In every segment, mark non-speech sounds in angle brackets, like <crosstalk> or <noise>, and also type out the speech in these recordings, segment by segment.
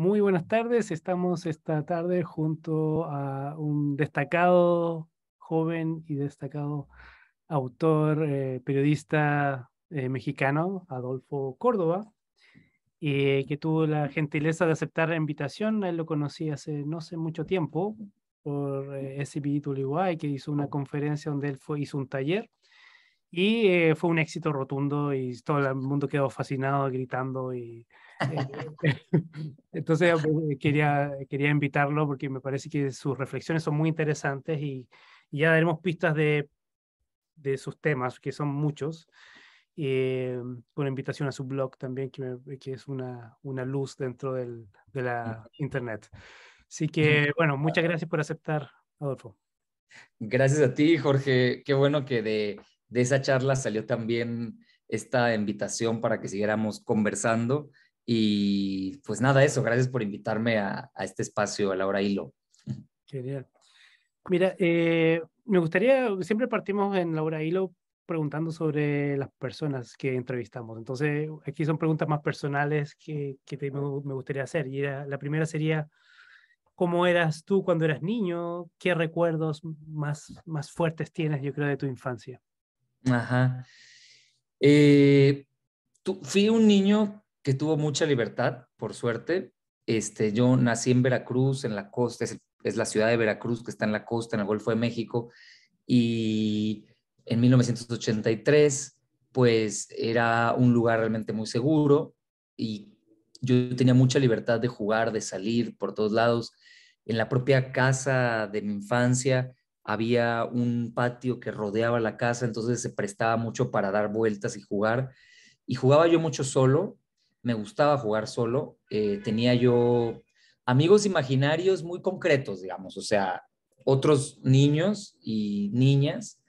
Muy buenas tardes. Estamos esta tarde junto a un destacado joven y destacado autor, eh, periodista eh, mexicano, Adolfo Córdoba, eh, que tuvo la gentileza de aceptar la invitación. Él lo conocí hace no sé mucho tiempo por eh, SBI y que hizo una conferencia donde él hizo un taller y eh, fue un éxito rotundo y todo el mundo quedó fascinado, gritando. Y, eh, <laughs> entonces eh, pues, quería, quería invitarlo porque me parece que sus reflexiones son muy interesantes y, ya daremos pistas de, de, sus temas, que son muchos. Eh, una invitación a su blog también, que, que es una, una luz dentro del, de mm. la Internet. Así que, bueno, muchas gracias por aceptar, Adolfo. Gracias a ti, Jorge. Qué bueno que de de esa charla salió también esta invitación para que siguiéramos conversando. Y pues nada, eso, gracias por invitarme a, este espacio, a Laura Hilo. Genial. Mira, eh, me gustaría, siempre partimos en Laura Hilo preguntando sobre las personas que entrevistamos. Entonces, aquí son preguntas más personales que, me, gustaría hacer. Y la primera sería, ¿cómo eras tú cuando eras niño? ¿Qué recuerdos más, más fuertes tienes, yo creo, de tu infancia? Ajá. Eh, fui un niño que tuvo mucha libertad, por suerte. Este, yo nací en Veracruz, en la costa, es la ciudad de Veracruz que está en la costa, en el Golfo de México, y en 1983 pues era un lugar realmente muy seguro y yo tenía mucha libertad de jugar, de salir por todos lados. En la propia casa de mi infancia había un patio que rodeaba la casa, entonces se prestaba mucho para dar vueltas y jugar. Y jugaba yo mucho solo, me gustaba jugar solo, eh, tenía yo amigos imaginarios muy concretos, digamos, o sea, otros niños y niñas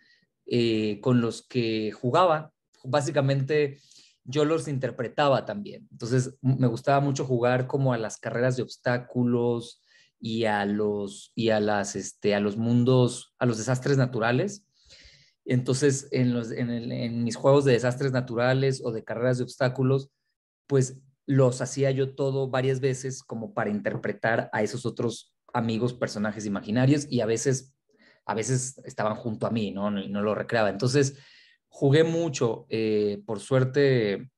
eh, con los que jugaba. Básicamente yo los interpretaba también. Entonces me gustaba mucho jugar como a las carreras de obstáculos, y a los, y a las, este, a los mundos, a los desastres naturales. Entonces, en, los, en, en mis juegos de desastres naturales o de carreras de obstáculos, pues los hacía yo todo varias veces como para interpretar a esos otros amigos, personajes imaginarios y a veces, a veces estaban junto a mí, ¿no? No, no lo recreaba. Entonces, jugué mucho. Eh, por suerte,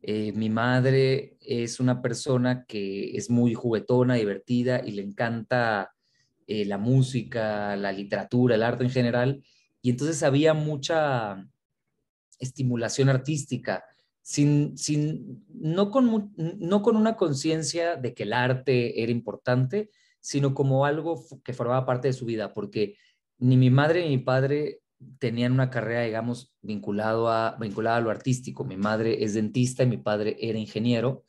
eh, mi madre es una persona que es muy juguetona, divertida y le encanta eh, la música, la literatura, el arte en general. Y entonces había mucha estimulación artística, sin, sin, no, con, no con una conciencia de que el arte era importante, sino como algo que formaba parte de su vida, porque ni mi madre ni mi padre tenían una carrera, digamos, vinculado a, vinculada a lo artístico. Mi madre es dentista y mi padre era ingeniero,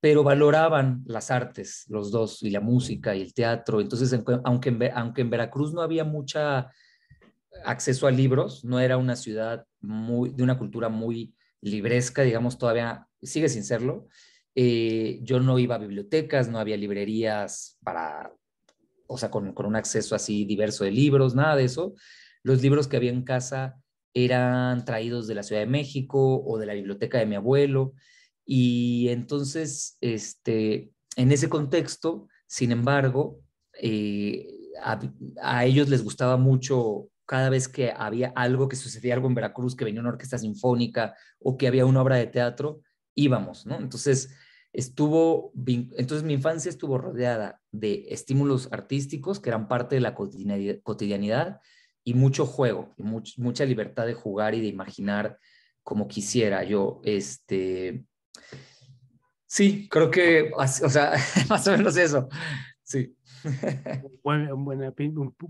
pero valoraban las artes, los dos, y la música y el teatro. Entonces, aunque en, aunque en Veracruz no había mucho acceso a libros, no era una ciudad muy, de una cultura muy libresca, digamos, todavía sigue sin serlo. Eh, yo no iba a bibliotecas, no había librerías para, o sea, con un acceso así diverso de libros, nada de eso. Los libros que había en casa eran traídos de la Ciudad de México o de la biblioteca de mi abuelo. Y entonces, este, en ese contexto, sin embargo, eh, a, ellos les gustaba mucho cada vez que había algo que sucedía, algo en Veracruz, que venía una orquesta sinfónica o que había una obra de teatro, íbamos, Entonces, estuvo, entonces mi infancia estuvo rodeada de estímulos artísticos que eran parte de la cotidianidad, y mucho juego, y mucha libertad de jugar y de imaginar como quisiera yo. Este, sí, creo que, o sea, <laughs> más o menos eso. Sí. <laughs> un, buen,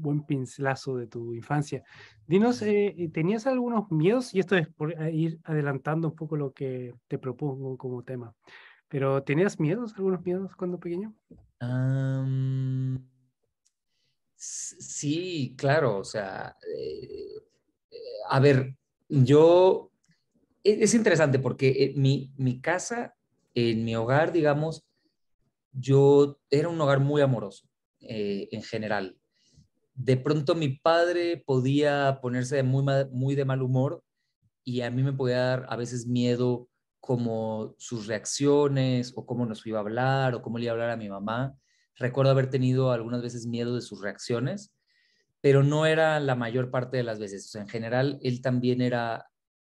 buen, pincelazo de tu infancia. Dinos, eh, eh, ¿tenías algunos miedos? Y esto es por eh, ir adelantando un poco lo que te propongo como tema. Pero ¿tenías miedos, algunos miedos cuando pequeño? Sí, claro, o sea, eh, eh, a ver, yo, e-, es, interesante porque eh, mi, casa, en mi hogar, digamos, yo era un hogar muy amoroso en general. De pronto mi padre podía ponerse muy, muy de mal humor y a mí me podía dar a veces miedo como sus reacciones o cómo nos iba a hablar o cómo le iba a hablar a mi mamá. Recuerdo haber tenido algunas veces miedo de sus reacciones, pero no era la mayor parte de las veces. en general, él también era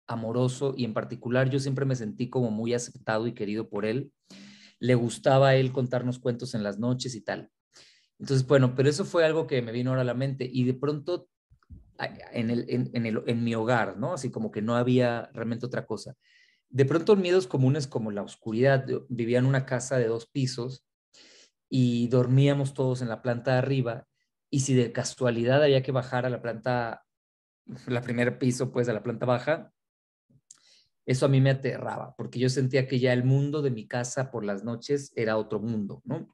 amoroso y en particular yo siempre me sentí como muy aceptado y querido por él. Le gustaba a él contarnos cuentos en las noches y tal. Entonces, bueno, pero eso fue algo que me vino ahora a la mente y de pronto en, en, mi hogar, ¿no? Así como que no había realmente otra cosa. De pronto miedos comunes como la oscuridad. vivía en una casa de dos pisos y dormíamos todos en la planta de arriba y si de casualidad había que bajar a la planta, la primer piso pues a la planta baja, eso a mí me aterraba porque yo sentía que ya el mundo de mi casa por las noches era otro mundo, ¿no?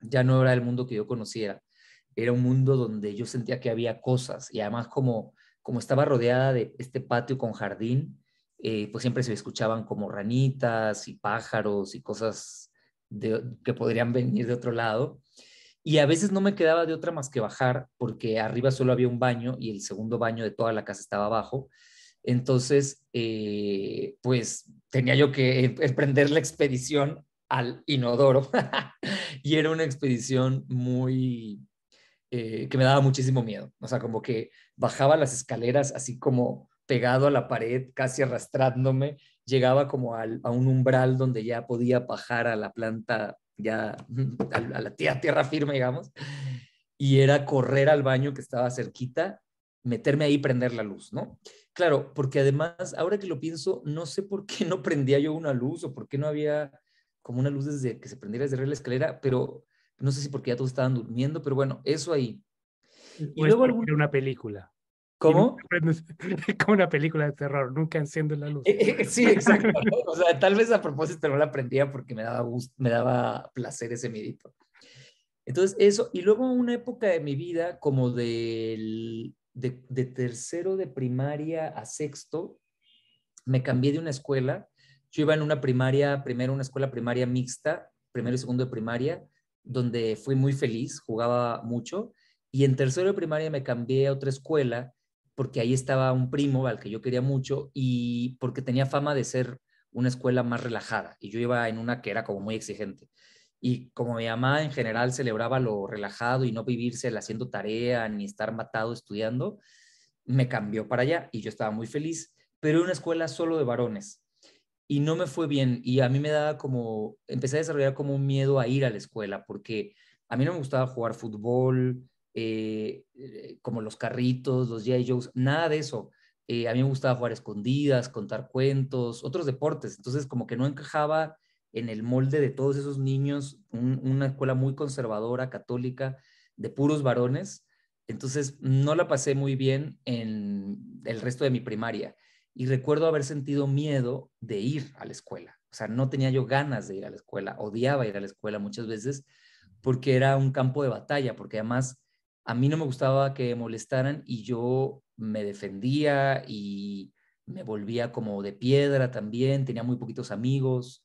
Ya no era el mundo que yo conociera, era un mundo donde yo sentía que había cosas y además como, como estaba rodeada de este patio con jardín, eh, pues siempre se escuchaban como ranitas y pájaros y cosas que podrían venir de otro lado. Y a veces no me quedaba de otra más que bajar, porque arriba solo había un baño y el segundo baño de toda la casa estaba abajo. Entonces, eh, pues tenía yo que emprender em, la expedición al inodoro. <laughs> y era una expedición muy... Eh, que me daba muchísimo miedo. O sea, como que bajaba las escaleras así como pegado a la pared, casi arrastrándome, llegaba como a un umbral donde ya podía pajar a la planta, ya <laughs> a, la tierra, firme, digamos, y era correr al baño que estaba cerquita, meterme ahí y prender la luz, ¿no? Claro, porque además, ahora que lo pienso, no sé por qué <laughs> no prendía yo una luz o por qué no había como una luz desde que se prendiera desde la escalera, pero no sé si porque ya todos estaban durmiendo, pero bueno, eso ahí. Y luego alguna una película. ¿Cómo? <laughs> Como una película de terror, nunca enciendo la luz. Eh, eh, eh, sí, exacto. O sea, tal vez a propósito no la aprendía porque me daba, me daba placer ese miedito. Entonces, eso. Y luego una época de mi vida, como del, de, de tercero de primaria a sexto, me cambié de una escuela. Yo iba en una primaria, primero una escuela primaria mixta, primero y segundo de primaria, donde fui muy feliz, jugaba mucho. Y en tercero de primaria me cambié a otra escuela porque ahí estaba un primo al que yo quería mucho y porque tenía fama de ser una escuela más relajada y yo iba en una que era como muy exigente. Y como mi mamá en general celebraba lo relajado y no vivirse haciendo tarea ni estar matado estudiando, me cambió para allá y yo estaba muy feliz, pero era una escuela solo de varones y no me fue bien y a mí me daba como, empecé a desarrollar como un miedo a ir a la escuela porque a mí no me gustaba jugar fútbol, eh, eh, como los carritos, los G.I. Joes, nada de eso. Eh, a mí me gustaba jugar escondidas, contar cuentos, otros deportes. Entonces, como que no encajaba en el molde de todos esos niños, una escuela muy conservadora, católica, de puros varones. Entonces, no la pasé muy bien en el resto de mi primaria. Y recuerdo haber sentido miedo de ir a la escuela. O sea, no tenía yo ganas de ir a la escuela, odiaba ir a la escuela muchas veces porque era un campo de batalla, porque además a mí no me gustaba que molestaran y yo me defendía y me volvía como de piedra también, tenía muy poquitos amigos.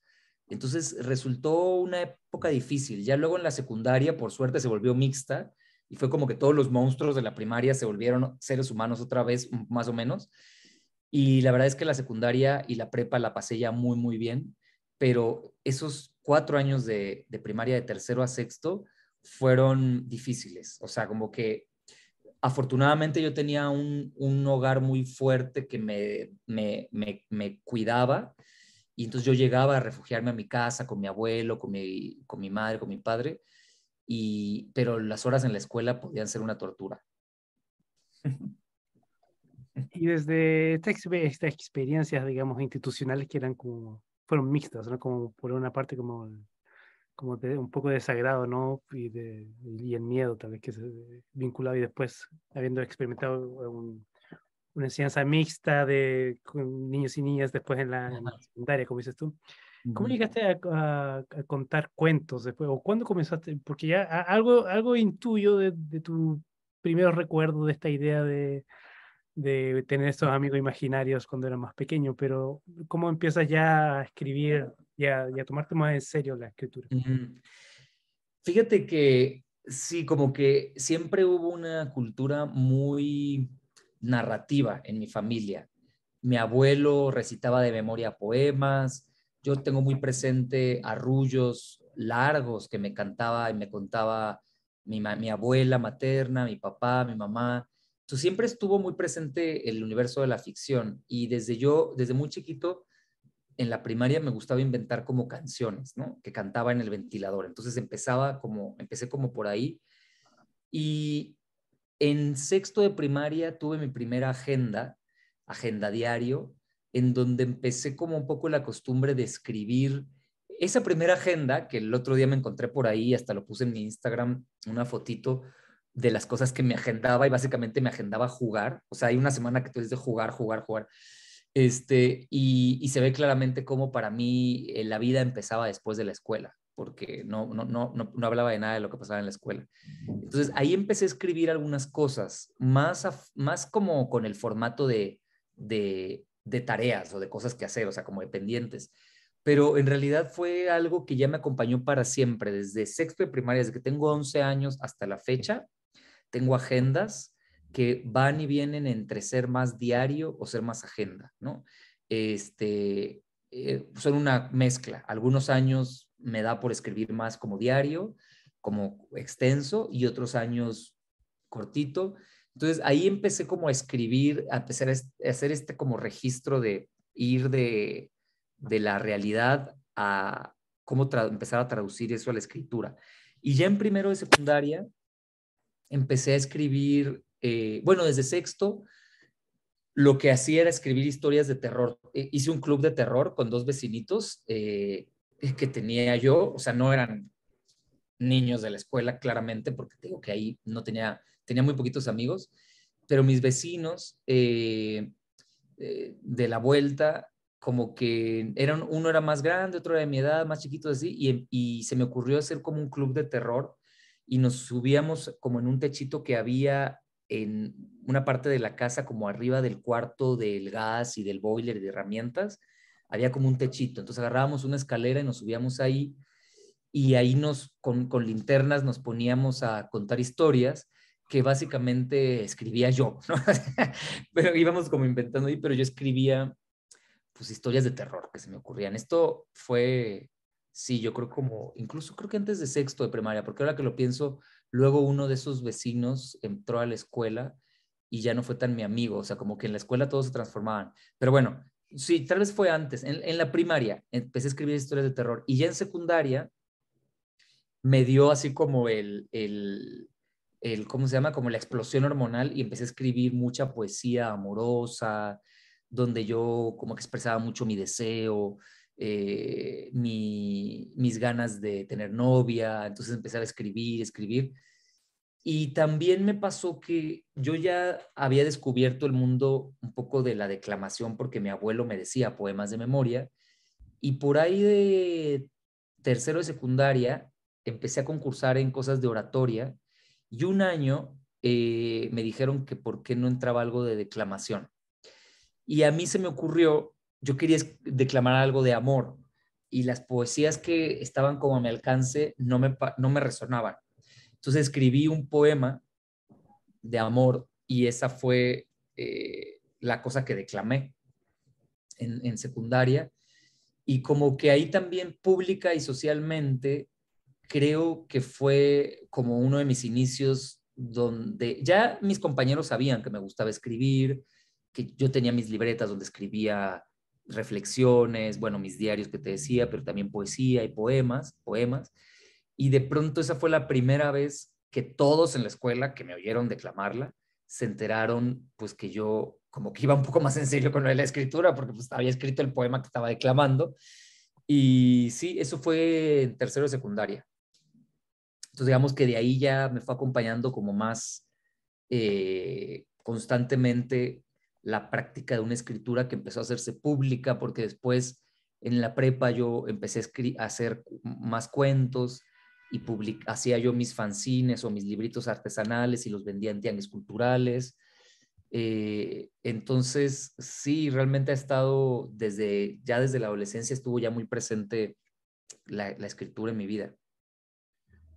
Entonces resultó una época difícil. Ya luego en la secundaria, por suerte, se volvió mixta y fue como que todos los monstruos de la primaria se volvieron seres humanos otra vez, más o menos. Y la verdad es que la secundaria y la prepa la pasé ya muy, muy bien, pero esos cuatro años de, de primaria de tercero a sexto, fueron difíciles. O sea, como que afortunadamente yo tenía un, un hogar muy fuerte que me, me, me, cuidaba. Y entonces yo llegaba a refugiarme a mi casa con mi abuelo, con mi, con mi madre, con mi padre. Y, pero las horas en la escuela podían ser una tortura. <laughs> Y desde estas esta experiencias, digamos, institucionales que eran como, fueron mixtas, ¿no? Como por una parte como como un poco de desagrado, ¿no? Y, el miedo tal vez que se vinculaba y después habiendo experimentado eh, una enseñanza mixta de niños y niñas después en la, secundaria, como dices tú. ¿Cómo llegaste a, contar cuentos después? ¿O cuándo comenzaste? Porque ya algo, algo intuyo de, tu primeros recuerdos de esta idea de, de tener estos amigos imaginarios cuando era más pequeño, pero ¿cómo empiezas ya a escribir y a, tomarte más en serio la escritura? Fíjate que sí, como que siempre hubo una cultura muy narrativa en mi familia. Mi abuelo recitaba de memoria poemas, yo tengo muy presente arrullos largos que me cantaba y me contaba mi abuela materna, mi papá, mi mamá siempre estuvo muy presente el universo de la ficción y desde yo, desde muy chiquito, en la primaria me gustaba inventar como canciones, ¿no? Que cantaba en el ventilador. Entonces empezaba como, empecé como por ahí. Y en sexto de primaria tuve mi primera agenda, agenda diario, en donde empecé como un poco la costumbre de escribir esa primera agenda, que el otro día me encontré por ahí, hasta lo puse en mi Instagram, una fotito, de las cosas que me agendaba y básicamente me agendaba jugar. O sea, hay una semana que tú dices de jugar, jugar, jugar. Este, y, se ve claramente cómo para mí eh, la vida empezaba después de la escuela, porque no, no, no, hablaba de nada de lo que pasaba en la escuela. Entonces ahí empecé a escribir algunas cosas, más, más como con el formato de, de, de tareas o de cosas que hacer, o sea, como de pendientes pero en realidad fue algo que ya me acompañó para siempre, desde sexto de primaria, desde que tengo 11 años hasta la fecha, tengo agendas que van y vienen entre ser más diario o ser más agenda, ¿no? Este, eh, son una mezcla. Algunos años me da por escribir más como diario, como extenso, y otros años cortito. Entonces ahí empecé como a escribir, a empezar a hacer este como registro de ir de, de la realidad a cómo empezar a traducir eso a la escritura. Y ya en primero de secundaria empecé a escribir, eh, bueno, desde sexto, lo que hacía era escribir historias de terror. Eh, hice un club de terror con dos vecinitos eh, que tenía yo, o sea, no eran niños de la escuela, claramente, porque tengo que ahí no tenía, tenía muy poquitos amigos, pero mis vecinos de la vuelta como que eran, uno era más grande, otro era de mi edad, más chiquito así, y, y, se me ocurrió hacer como un club de terror y nos subíamos como en un techito que había en una parte de la casa, como arriba del cuarto del gas y del boiler de herramientas, había como un techito. Entonces agarrábamos una escalera y nos subíamos ahí y ahí nos, con, con linternas nos poníamos a contar historias que básicamente escribía yo, <laughs> pero íbamos como inventando ahí, pero yo escribía pues historias de terror que se me ocurrían. Esto fue Sí, yo creo como, incluso creo que antes de sexto de primaria, porque ahora que lo pienso, luego uno de esos vecinos entró a la escuela y ya no fue tan mi amigo, o sea, como que en la escuela todos se transformaban. Pero bueno, sí, tal vez fue antes, en, la primaria empecé a escribir historias de terror y ya en secundaria me dio así como el, el, el, ¿cómo se llama? Como la explosión hormonal y empecé a escribir mucha poesía amorosa, donde yo como que expresaba mucho mi deseo, eh, mis ganas de tener novia, entonces empezar a escribir, escribir. Y también me pasó que yo ya había descubierto el mundo un poco de la declamación porque mi abuelo me decía poemas de memoria y por ahí de tercero de secundaria empecé a concursar en cosas de oratoria y un año eh, me dijeron que por qué no entraba algo de declamación. Y a mí se me ocurrió yo quería declamar algo de amor y las poesías que estaban como a mi alcance no me, no me resonaban. Entonces escribí un poema de amor y esa fue eh, la cosa que declamé en, en secundaria. Y como que ahí también pública y socialmente creo que fue como uno de mis inicios donde ya mis compañeros sabían que me gustaba escribir, que yo tenía mis libretas donde escribía reflexiones, bueno, mis diarios que te decía, pero también poesía y poemas, poemas. Y de pronto esa fue la primera vez que todos en la escuela que me oyeron declamarla se enteraron pues que yo como que iba un poco más en serio con la escritura porque pues había escrito el poema que estaba declamando. Y sí, eso fue en tercero de secundaria. Entonces digamos que de ahí ya me fue acompañando como más eh, constantemente la práctica de una escritura que empezó a hacerse pública, porque después en la prepa yo empecé a, hacer más cuentos y hacía yo mis fanzines o mis libritos artesanales y los vendía en tianguis culturales. Eh, entonces, sí, realmente ha estado desde, ya desde la adolescencia estuvo ya muy presente la, escritura en mi vida.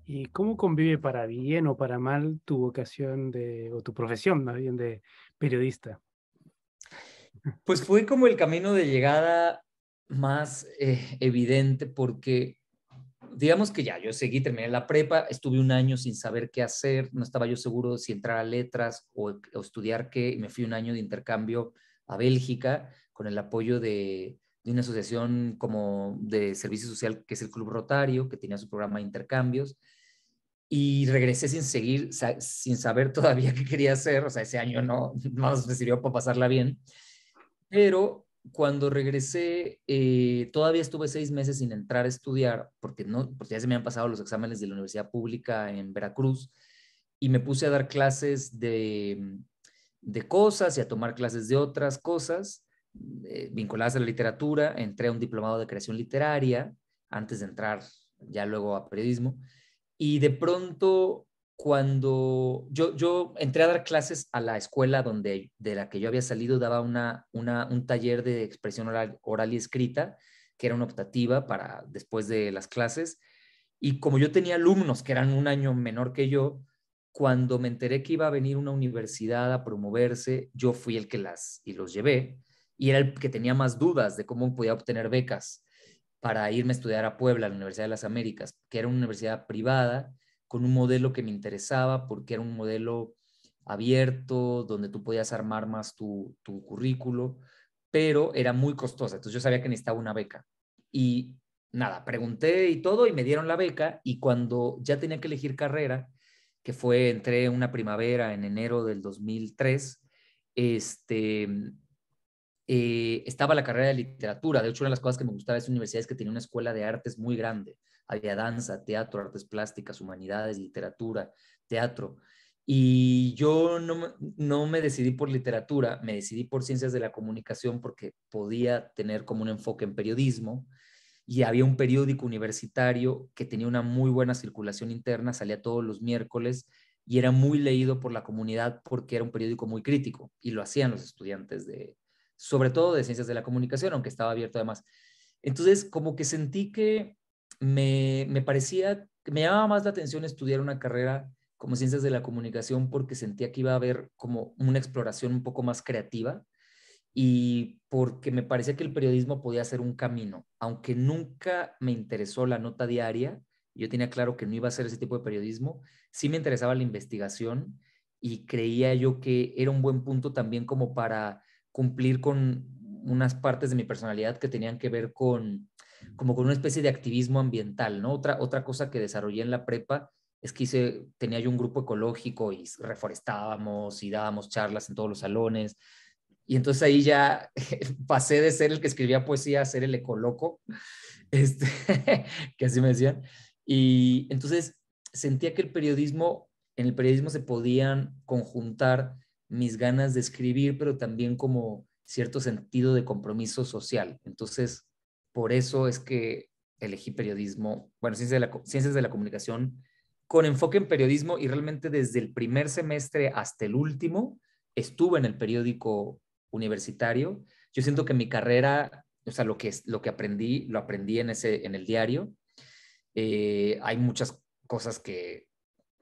¿Y cómo convive para bien o para mal tu vocación de, o tu profesión más bien de periodista? Pues fue como el camino de llegada más eh, evidente porque digamos que ya, yo seguí, terminé la prepa, estuve un año sin saber qué hacer, no estaba yo seguro si entrar a letras o, estudiar qué, y me fui un año de intercambio a Bélgica con el apoyo de, una asociación como de servicio social que es el Club Rotario, que tenía su programa de intercambios y regresé sin seguir, sin saber todavía <laughs> qué quería hacer, o sea, ese año no, más <laughs> me sirvió para pasarla bien, pero cuando regresé, eh, todavía estuve seis meses sin entrar a estudiar, porque, no, porque ya se me han pasado los exámenes de la Universidad Pública en Veracruz, y me puse a dar clases de, de cosas y a tomar clases de otras cosas eh, vinculadas a la literatura. Entré a un diplomado de creación literaria antes de entrar ya luego a periodismo y de pronto cuando yo, yo entré a dar clases a la escuela donde, de la que yo había salido, daba una, un taller de expresión oral, oral y escrita, que era una optativa para después de las clases. Y como yo tenía alumnos que eran un año menor que yo, cuando me enteré que iba a venir una universidad a promoverse, yo fui el que las y los llevé y era el que tenía más dudas de cómo podía obtener becas para irme a estudiar a Puebla, a la Universidad de las Américas, que era una universidad privada, con un modelo que me interesaba, porque era un modelo abierto, donde tú podías armar más tu, currículo, pero era muy costosa. Entonces yo sabía que necesitaba una beca. Y nada, pregunté y todo y me dieron la beca y cuando ya tenía que elegir carrera, que fue, entré una primavera en enero del 2003, este, eh, estaba la carrera de literatura. De hecho, una de las cosas que me gustaba de esa universidad es que tenía una escuela de artes muy grande. Había danza, teatro, artes plásticas, humanidades, literatura, teatro. Y yo no, no me decidí por literatura, me decidí por ciencias de la comunicación porque podía tener como un enfoque en periodismo. Y había un periódico universitario que tenía una muy buena circulación interna, salía todos los miércoles y era muy leído por la comunidad porque era un periódico muy crítico y lo hacían los estudiantes de, sobre todo de ciencias de la comunicación, aunque estaba abierto además. Entonces, como que sentí que me, me parecía, me llamaba más la atención estudiar una carrera como ciencias de la comunicación porque sentía que iba a haber como una exploración un poco más creativa y porque me parecía que el periodismo podía ser un camino, aunque nunca me interesó la nota diaria, yo tenía claro que no iba a ser ese tipo de periodismo, sí me interesaba la investigación y creía yo que era un buen punto también como para cumplir con unas partes de mi personalidad que tenían que ver con como con una especie de activismo ambiental, ¿no? Otra, otra cosa que desarrollé en la prepa es que tenía yo un grupo ecológico y reforestábamos y dábamos charlas en todos los salones. Y entonces ahí ya <laughs> pasé de ser el que escribía poesía a ser el ecoloco, <laughs> este, <laughs> que así me decían. Y entonces sentía que el periodismo, en el periodismo se podían conjuntar mis ganas de escribir, pero también como cierto sentido de compromiso social. Entonces, por eso es que elegí periodismo, bueno, ciencias de la, ciencias de la comunicación, con enfoque en periodismo y realmente desde el primer semestre hasta el último estuve en el periódico universitario. Yo siento que mi carrera, o sea, lo que, lo que aprendí, lo aprendí en, ese, en el diario. Eh, hay muchas cosas que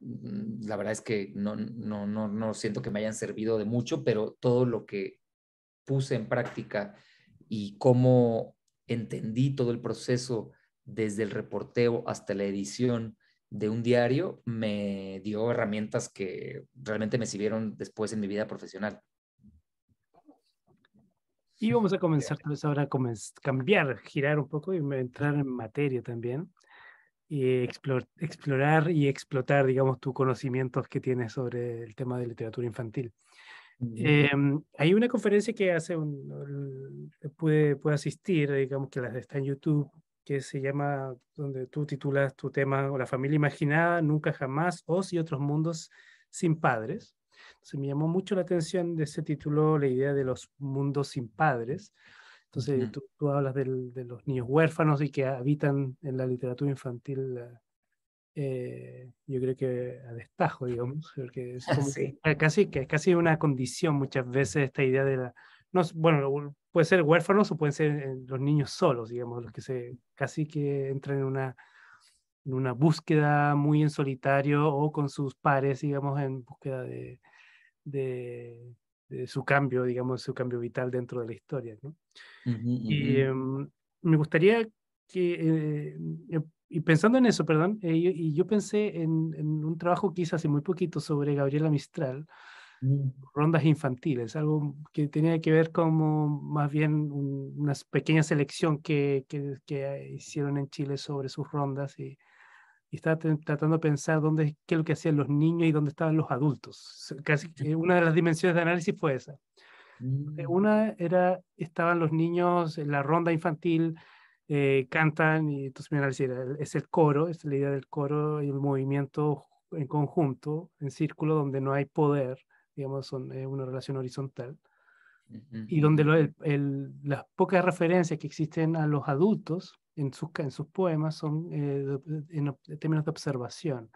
Mm, la verdad es que no, no, no, no siento que me hayan servido de mucho, pero todo lo que puse en práctica y cómo entendí todo el proceso desde el reporteo hasta la edición de un diario me dio herramientas que realmente me sirvieron después en mi vida profesional. Y vamos a comenzar tal ahora a cambiar, girar un poco y entrar en materia también y eh, explorar y explotar, digamos, tus conocimientos que tienes sobre el tema de literatura infantil. Em, hay una conferencia que hace un, puede asistir, digamos que las está en YouTube, que se llama, donde tú titulas tu tema, o la familia imaginada, nunca jamás, os y otros mundos sin padres. Se me llamó mucho la atención de ese título, la idea de los mundos sin padres, entonces mm. tú, hablas de los niños huérfanos y que habitan en la literatura infantil, ah, eh, yo creo que a destajo, digamos, porque es ah, casi, que es casi una condición muchas veces esta idea de la... No, bueno, puede ser huérfanos o pueden ser eh, los niños solos, digamos, los que se casi que entran en una en una búsqueda muy en solitario o con sus pares, digamos, en búsqueda de, su cambio, digamos, su cambio vital dentro de la historia. y em, me gustaría que, eh, em, y pensando en eso, perdón, eh, y yo pensé en, un trabajo que hice hace muy poquito sobre Gabriela Mistral, mm. rondas infantiles, algo que tenía que ver como más bien una pequeña selección que, que, hicieron en Chile sobre sus rondas y y estaba tratando de pensar dónde, qué es lo que hacían los niños y dónde estaban los adultos. Casi una de las dimensiones de análisis fue esa. Eh, mm. Una era, estaban los niños en la ronda infantil, eh, cantan, y entonces mi análisis era, es el coro, es la idea del coro y el movimiento en conjunto, en círculo, donde no hay poder, digamos, son, es una relación horizontal. Y donde las pocas referencias que existen a los adultos en, sus, en sus poemas son eh, en, términos de observación,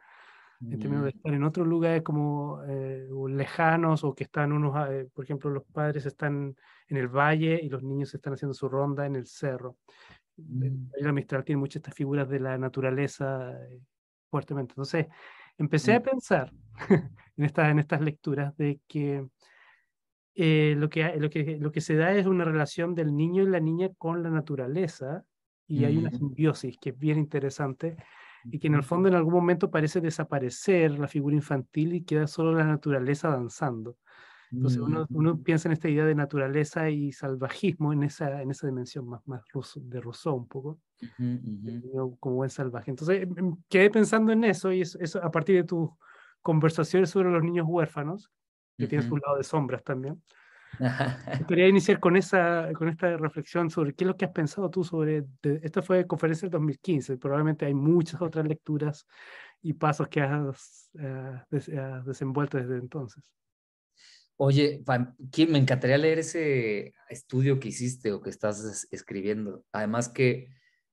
en términos de mm. estar en otros lugares como eh, lejanos o que están unos, ah, eh, por ejemplo, los padres están en el valle y los niños están haciendo su ronda en el cerro. El mm. La Mistral tiene muchas estas figuras de la naturaleza fuertemente. Entonces, empecé mm. a pensar <laughs> en, esta, en estas lecturas de que lo, que, lo, que, lo que se da es una relación del niño y la niña con la naturaleza y hay una simbiosis que es bien interesante y que en el fondo en algún momento parece desaparecer la figura infantil y queda solo la naturaleza danzando. Entonces uno, piensa en esta idea de naturaleza y salvajismo en esa, en esa dimensión más, más de Rousseau un poco, como buen salvaje. Entonces em, em, quedé pensando en eso y eso, a partir de tus conversaciones sobre los niños huérfanos, que tienes un lado de sombras también, Quería iniciar con, esa, con esta reflexión sobre qué es lo que has pensado tú sobre... esta fue conferencia del 2015, probablemente hay muchas otras lecturas y pasos que has, eh, eh, desenvuelto desde entonces. Oye, me encantaría leer ese estudio que hiciste o que estás escribiendo. Además que,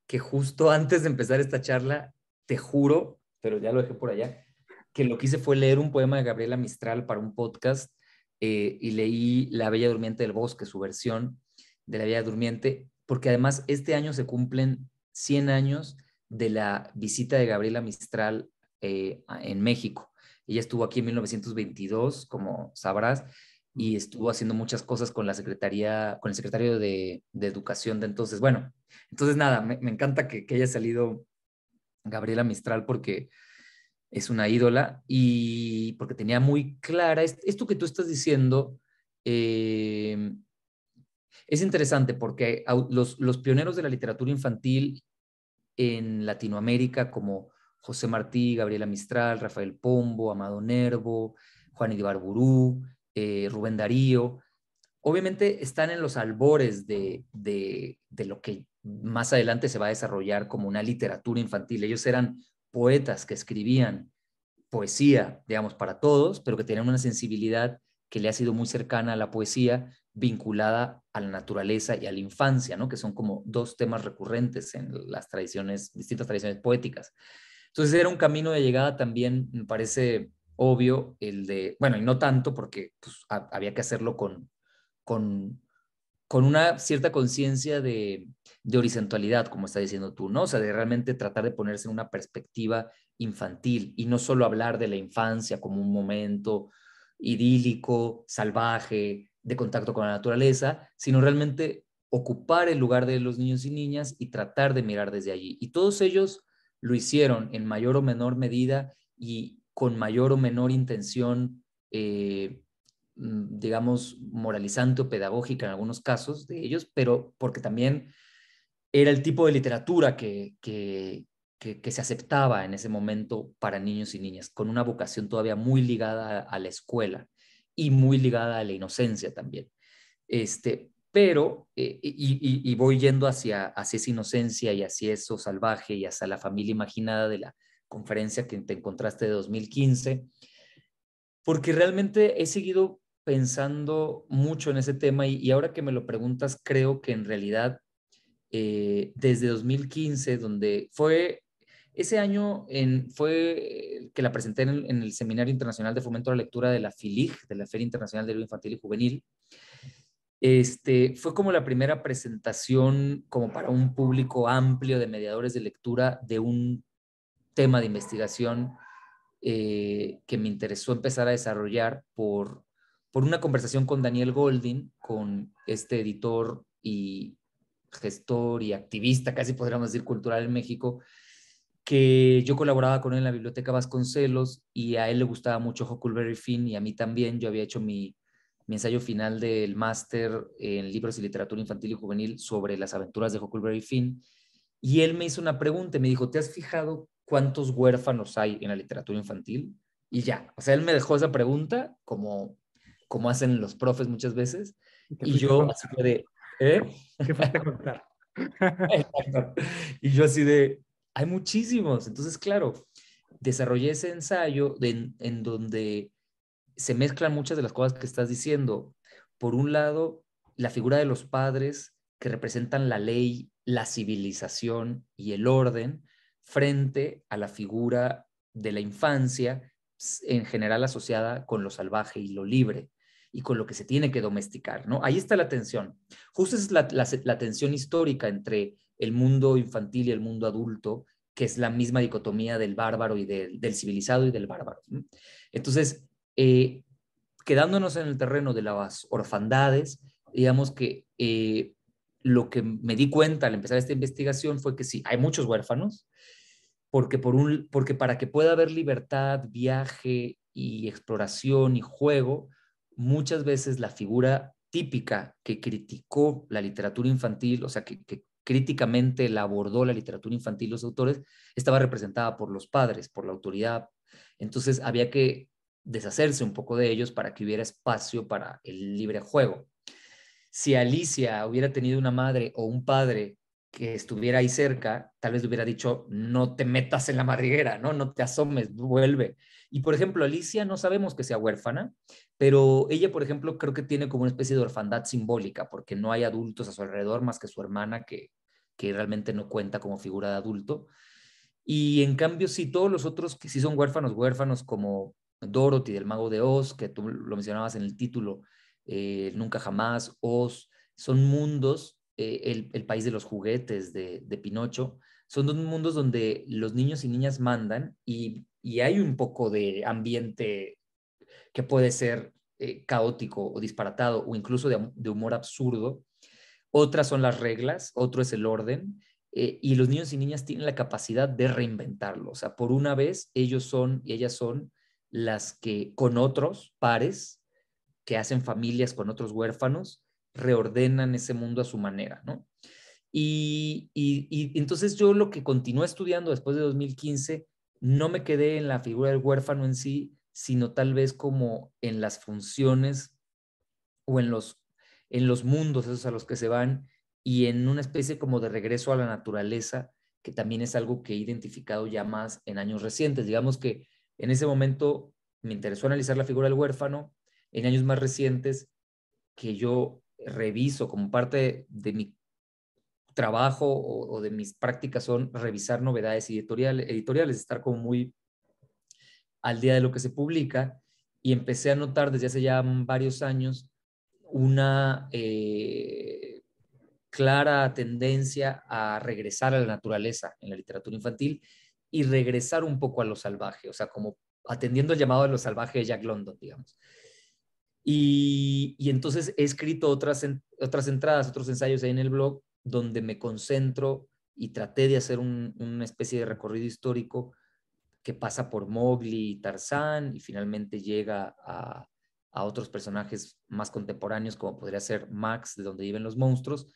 que justo antes de empezar esta charla, te juro, pero ya lo dejé por allá, que lo que hice fue leer un poema de Gabriela Mistral para un podcast eh, y leí La Bella Durmiente del Bosque, su versión de La Bella Durmiente, porque además este año se cumplen 100 años de la visita de Gabriela Mistral eh, en México. Ella estuvo aquí en 1922, como sabrás, y estuvo haciendo muchas cosas con la secretaría, con el secretario de, Educación de entonces. Bueno, entonces nada, me, encanta que, haya salido Gabriela Mistral porque es una ídola y porque tenía muy clara, esto que tú estás diciendo eh, es interesante porque los, pioneros de la literatura infantil en Latinoamérica como José Martí, Gabriela Mistral, Rafael Pombo, Amado Nervo, Juan Ibarburú, eh, Rubén Darío, obviamente están en los albores de, de lo que más adelante se va a desarrollar como una literatura infantil. Ellos eran poetas que escribían poesía, digamos, para todos, pero que tenían una sensibilidad que le ha sido muy cercana a la poesía vinculada a la naturaleza y a la infancia, ¿no? que son como dos temas recurrentes en las tradiciones, distintas tradiciones poéticas. Entonces era un camino de llegada también, me parece obvio, el de, bueno, y no tanto porque pues, había que hacerlo con, con con una cierta conciencia de, horizontalidad, como está diciendo tú, ¿no? O sea, de realmente tratar de ponerse en una perspectiva infantil y no solo hablar de la infancia como un momento idílico, salvaje, de contacto con la naturaleza, sino realmente ocupar el lugar de los niños y niñas y tratar de mirar desde allí. Y todos ellos lo hicieron en mayor o menor medida y con mayor o menor intención eh, Mm, digamos, moralizante o pedagógica en algunos casos de ellos, pero porque también era el tipo de literatura que, que, que, se aceptaba en ese momento para niños y niñas, con una vocación todavía muy ligada a, la escuela y muy ligada a la inocencia también. Este, pero, eh, y, y, voy yendo hacia, hacia esa inocencia y hacia eso salvaje y hacia la familia imaginada de la conferencia que te encontraste de 2015, porque realmente he seguido pensando mucho en ese tema y, ahora que me lo preguntas, creo que en realidad eh, desde 2015, donde fue ese año en, fue eh, que la presenté en el, Seminario Internacional de Fomento a la Lectura de la FILIG, de la Feria Internacional de Libro Infantil y Juvenil. Este, fue como la primera presentación como para un público amplio de mediadores de lectura de un tema de investigación eh, que me interesó empezar a desarrollar por por una conversación con Daniel Goldin, con este editor y gestor y activista, casi podríamos decir, cultural en México, que yo colaboraba con él en la Biblioteca Vasconcelos y a él le gustaba mucho Huckleberry Finn y a mí también. Yo había hecho mi, ensayo final del máster en libros y literatura infantil y juvenil sobre las aventuras de Huckleberry Finn. Y él me hizo una pregunta, y me dijo, ¿te has fijado cuántos huérfanos hay en la literatura infantil? Y ya, o sea, él me dejó esa pregunta como como hacen los profes muchas veces. Y yo así de, ¿eh? ¿Qué falta contar? Y yo así de, hay muchísimos. Entonces, claro, desarrollé ese ensayo en donde se mezclan muchas de las cosas que estás diciendo. Por un lado, la figura de los padres que representan la ley, la civilización y el orden frente a la figura de la infancia en general asociada con lo salvaje y lo libre y con lo que se tiene que domesticar, ¿no? Ahí está la tensión. Justo es la, tensión histórica entre el mundo infantil y el mundo adulto, que es la misma dicotomía del bárbaro y del, civilizado y del bárbaro. Entonces, eh, quedándonos en el terreno de las orfandades, digamos que eh, lo que me di cuenta al empezar esta investigación fue que sí, hay muchos huérfanos, porque, por un, porque para que pueda haber libertad, viaje y exploración y juego, muchas veces la figura típica que criticó la literatura infantil, o sea, que, críticamente la abordó la literatura infantil, los autores, estaba representada por los padres, por la autoridad. Entonces había que deshacerse un poco de ellos para que hubiera espacio para el libre juego. Si Alicia hubiera tenido una madre o un padre que estuviera ahí cerca, tal vez le hubiera dicho, no te metas en la madriguera, ¿no? No te asomes, vuelve. Y por ejemplo, Alicia no sabemos que sea huérfana, pero ella, por ejemplo, creo que tiene como una especie de orfandad simbólica, porque no hay adultos a su alrededor más que su hermana, que, realmente no cuenta como figura de adulto. Y en cambio, si todos los otros que sí son huérfanos, huérfanos como Dorothy del Mago de Oz, que tú lo mencionabas en el título, eh, Nunca Jamás, Oz, son mundos eh, el, país de los juguetes de, Pinocho, son dos mundos donde los niños y niñas mandan y, hay un poco de ambiente que puede ser eh, caótico o disparatado o incluso de, humor absurdo. Otras son las reglas, otro es el orden. Eh, y los niños y niñas tienen la capacidad de reinventarlo. O sea, por una vez, ellos son y ellas son las que con otros pares que hacen familias con otros huérfanos, reordenan ese mundo a su manera, ¿no? Y, entonces yo lo que continué estudiando después de 2015, no me quedé en la figura del huérfano en sí, sino tal vez como en las funciones o en los, en los mundos esos a los que se van y en una especie como de regreso a la naturaleza, que también es algo que he identificado ya más en años recientes. Digamos que en ese momento me interesó analizar la figura del huérfano, en años más recientes que yo reviso como parte de mi trabajo o, de mis prácticas son revisar novedades editoriales, estar como muy al día de lo que se publica y empecé a notar desde hace ya varios años una eh, clara tendencia a regresar a la naturaleza en la literatura infantil y regresar un poco a lo salvaje, o sea, como atendiendo el llamado de lo salvaje de Jack London, digamos. Y, entonces he escrito otras, otras entradas, otros ensayos ahí en el blog, donde me concentro y traté de hacer una especie de recorrido histórico que pasa por Mowgli y Tarzán y finalmente llega a, otros personajes más contemporáneos, como podría ser Max, de donde viven los monstruos,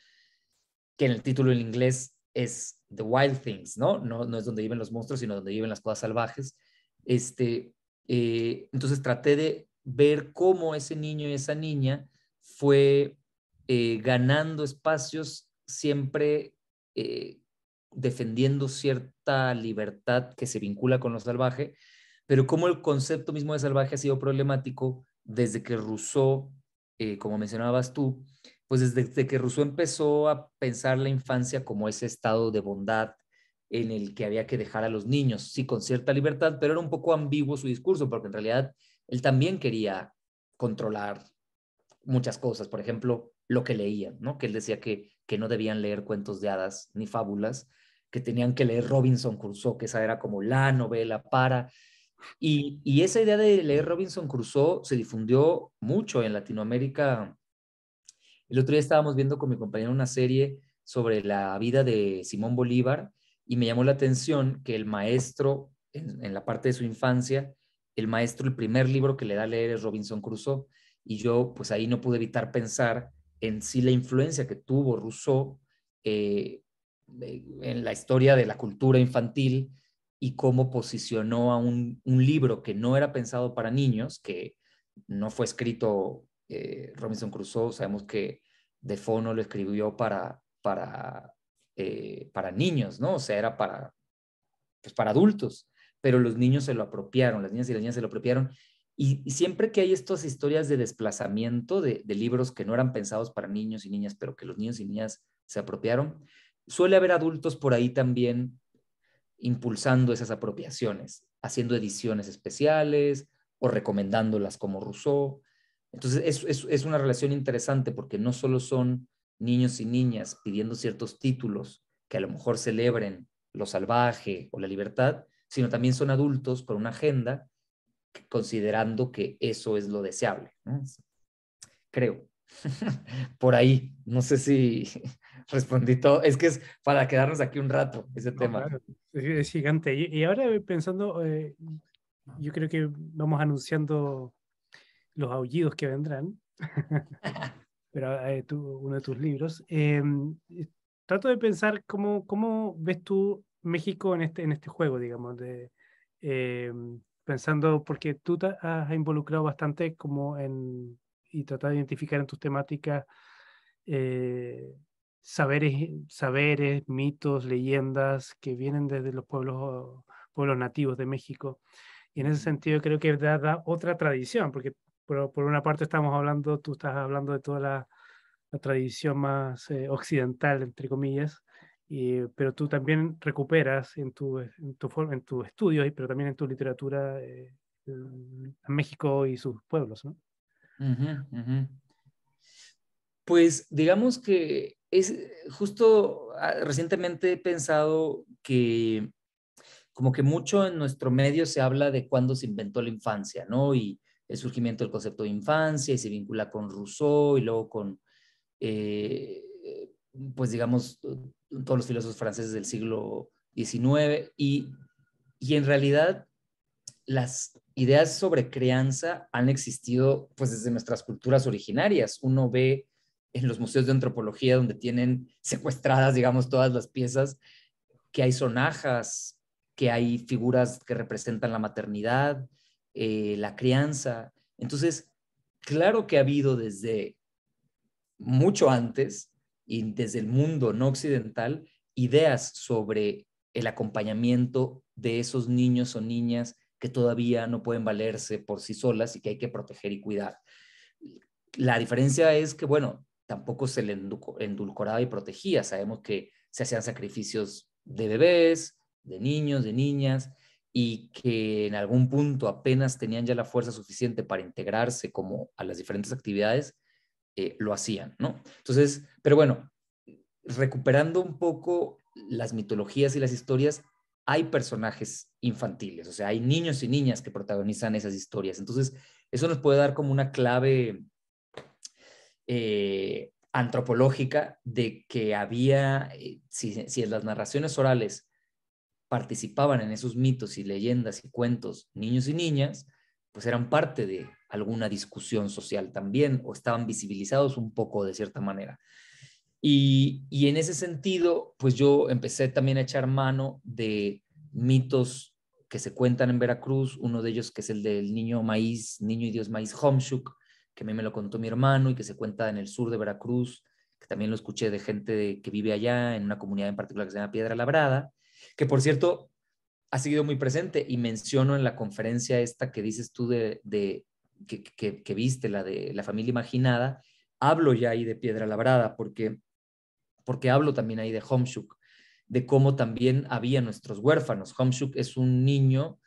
que en el título en inglés es The Wild Things, ¿no? No, no es donde viven los monstruos, sino donde viven las cosas salvajes. Este, eh, entonces traté de ver cómo ese niño y esa niña fue eh, ganando espacios siempre eh, defendiendo cierta libertad que se vincula con lo salvaje, pero cómo el concepto mismo de salvaje ha sido problemático desde que Rousseau, eh, como mencionabas tú, pues desde, desde que Rousseau empezó a pensar la infancia como ese estado de bondad en el que había que dejar a los niños, sí, con cierta libertad, pero era un poco ambiguo su discurso, porque en realidad él también quería controlar muchas cosas, por ejemplo, lo que leían, ¿no? Que él decía que, no debían leer cuentos de hadas ni fábulas, que tenían que leer Robinson Crusoe, que esa era como la novela para... Y, esa idea de leer Robinson Crusoe se difundió mucho en Latinoamérica. El otro día estábamos viendo con mi compañero una serie sobre la vida de Simón Bolívar y me llamó la atención que el maestro, en la parte de su infancia, el maestro, el primer libro que le da a leer es Robinson Crusoe, y yo pues ahí no pude evitar pensar en sí la influencia que tuvo Rousseau eh, en la historia de la cultura infantil y cómo posicionó a un, libro que no era pensado para niños, que no fue escrito eh, Robinson Crusoe, sabemos que de Fono lo escribió para, para, eh, para niños, ¿no? O sea, era para, pues, para adultos pero los niños se lo apropiaron, las niñas y las niñas se lo apropiaron. Y, siempre que hay estas historias de desplazamiento de, libros que no eran pensados para niños y niñas, pero que los niños y niñas se apropiaron, suele haber adultos por ahí también impulsando esas apropiaciones, haciendo ediciones especiales o recomendándolas como Rousseau. Entonces es, es una relación interesante porque no solo son niños y niñas pidiendo ciertos títulos que a lo mejor celebren lo salvaje o la libertad, sino también son adultos con una agenda considerando que eso es lo deseable. Creo. <laughs> Por ahí, no sé si <laughs> respondí todo. Es que es para quedarnos aquí un rato ese tema. Es gigante. Y, ahora pensando, eh, yo creo que vamos anunciando los aullidos que vendrán. <laughs> Pero eh, uno de tus libros. Em, eh, trato de pensar cómo, cómo ves tú México en este, en este juego, digamos, de, eh, pensando, porque tú te has involucrado bastante como en, y tratar de identificar en tus temáticas eh, saberes, saberes, mitos, leyendas que vienen desde los pueblos, pueblos nativos de México. Y en ese sentido creo que da, da otra tradición, porque por, por, una parte estamos hablando, tú estás hablando de toda la, la tradición más eh, occidental, entre comillas, eh, pero tú también recuperas en tu, eh, en tu, en tu estudios, pero también en tu literatura eh, México y sus pueblos, Pues digamos que es justo ah, recientemente he pensado que como que mucho en nuestro medio se habla de cuándo se inventó la infancia, ¿no? Y el surgimiento del concepto de infancia y se vincula con Rousseau y luego con pues digamos, todos los filósofos franceses del siglo XIX y, en realidad las ideas sobre crianza han existido pues desde nuestras culturas originarias. Uno ve en los museos de antropología donde tienen secuestradas, digamos, todas las piezas, que hay sonajas, que hay figuras que representan la maternidad, eh, la crianza. Entonces, claro que ha habido desde mucho antes y desde el mundo no occidental ideas sobre el acompañamiento de esos niños o niñas que todavía no pueden valerse por sí solas y que hay que proteger y cuidar. La diferencia es que, bueno, tampoco se le endulcoraba y protegía. Sabemos que se hacían sacrificios de bebés, de niños, de niñas, y que en algún punto apenas tenían ya la fuerza suficiente para integrarse como a las diferentes actividades, eh, lo hacían, ¿no? Entonces, pero bueno, recuperando un poco las mitologías y las historias, hay personajes infantiles, o sea, hay niños y niñas que protagonizan esas historias. Entonces, eso nos puede dar como una clave eh, antropológica de que había, eh, si, si en las narraciones orales participaban en esos mitos y leyendas y cuentos niños y niñas, pues eran parte de, alguna discusión social también o estaban visibilizados un poco de cierta manera. Y, y en ese sentido, pues yo empecé también a echar mano de mitos que se cuentan en Veracruz, uno de ellos que es el del niño maíz, niño y dios maíz Homshuk, que a mí me lo contó mi hermano y que se cuenta en el sur de Veracruz, que también lo escuché de gente que vive allá, en una comunidad en particular que se llama Piedra Labrada, que por cierto ha seguido muy presente y menciono en la conferencia esta que dices tú de que, viste, la de la familia imaginada, hablo ya ahí de piedra labrada, porque, porque hablo también ahí de Homshuk, de cómo también había nuestros huérfanos. Homshuk es un niño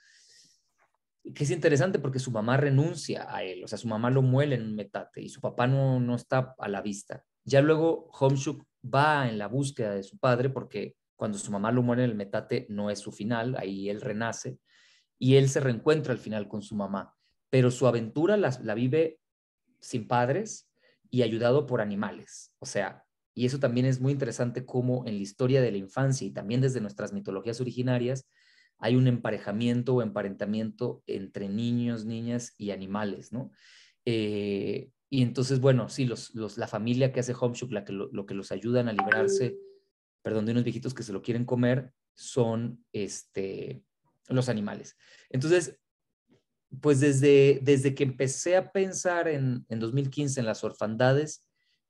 que es interesante porque su mamá renuncia a él, o sea, su mamá lo muele en un metate y su papá no, no está a la vista. Ya luego Homshuk va en la búsqueda de su padre porque cuando su mamá lo muere en el metate no es su final, ahí él renace y él se reencuentra al final con su mamá pero su aventura la, vive sin padres y ayudado por animales. O sea, y eso también es muy interesante como en la historia de la infancia y también desde nuestras mitologías originarias hay un emparejamiento o emparentamiento entre niños, niñas y animales, ¿no? Eh, y entonces, bueno, sí, los, la familia que hace Homeshook, la que lo, que los ayudan a librarse, perdón, de unos viejitos que se lo quieren comer, son este, los animales. Entonces, pues desde, desde que empecé a pensar en, en 2015 en las orfandades,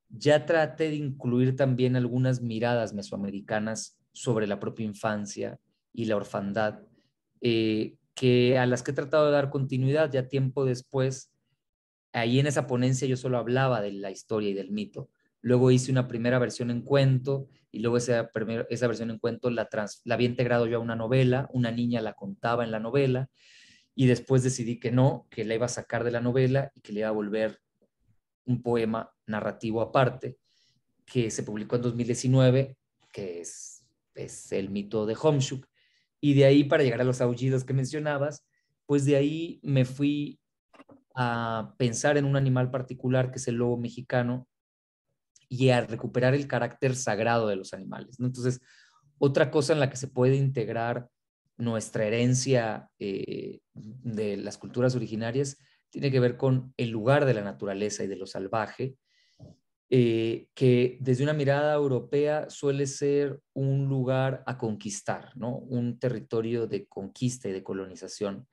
ya traté de incluir también algunas miradas mesoamericanas sobre la propia infancia y la orfandad, eh, que a las que he tratado de dar continuidad ya tiempo después. Ahí en esa ponencia yo solo hablaba de la historia y del mito. Luego hice una primera versión en cuento y luego esa, primera esa versión en cuento la, la había integrado yo a una novela, una niña la contaba en la novela y después decidí que no, que la iba a sacar de la novela y que le iba a volver un poema narrativo aparte, que se publicó en 2019, que es, el mito de Homshuk. Y de ahí, para llegar a los aullidos que mencionabas, pues de ahí me fui a pensar en un animal particular que es el lobo mexicano y a recuperar el carácter sagrado de los animales. ¿no? Entonces, otra cosa en la que se puede integrar nuestra herencia eh, de las culturas originarias tiene que ver con el lugar de la naturaleza y de lo salvaje, eh, que desde una mirada europea suele ser un lugar a conquistar, ¿no? un territorio de conquista y de colonización.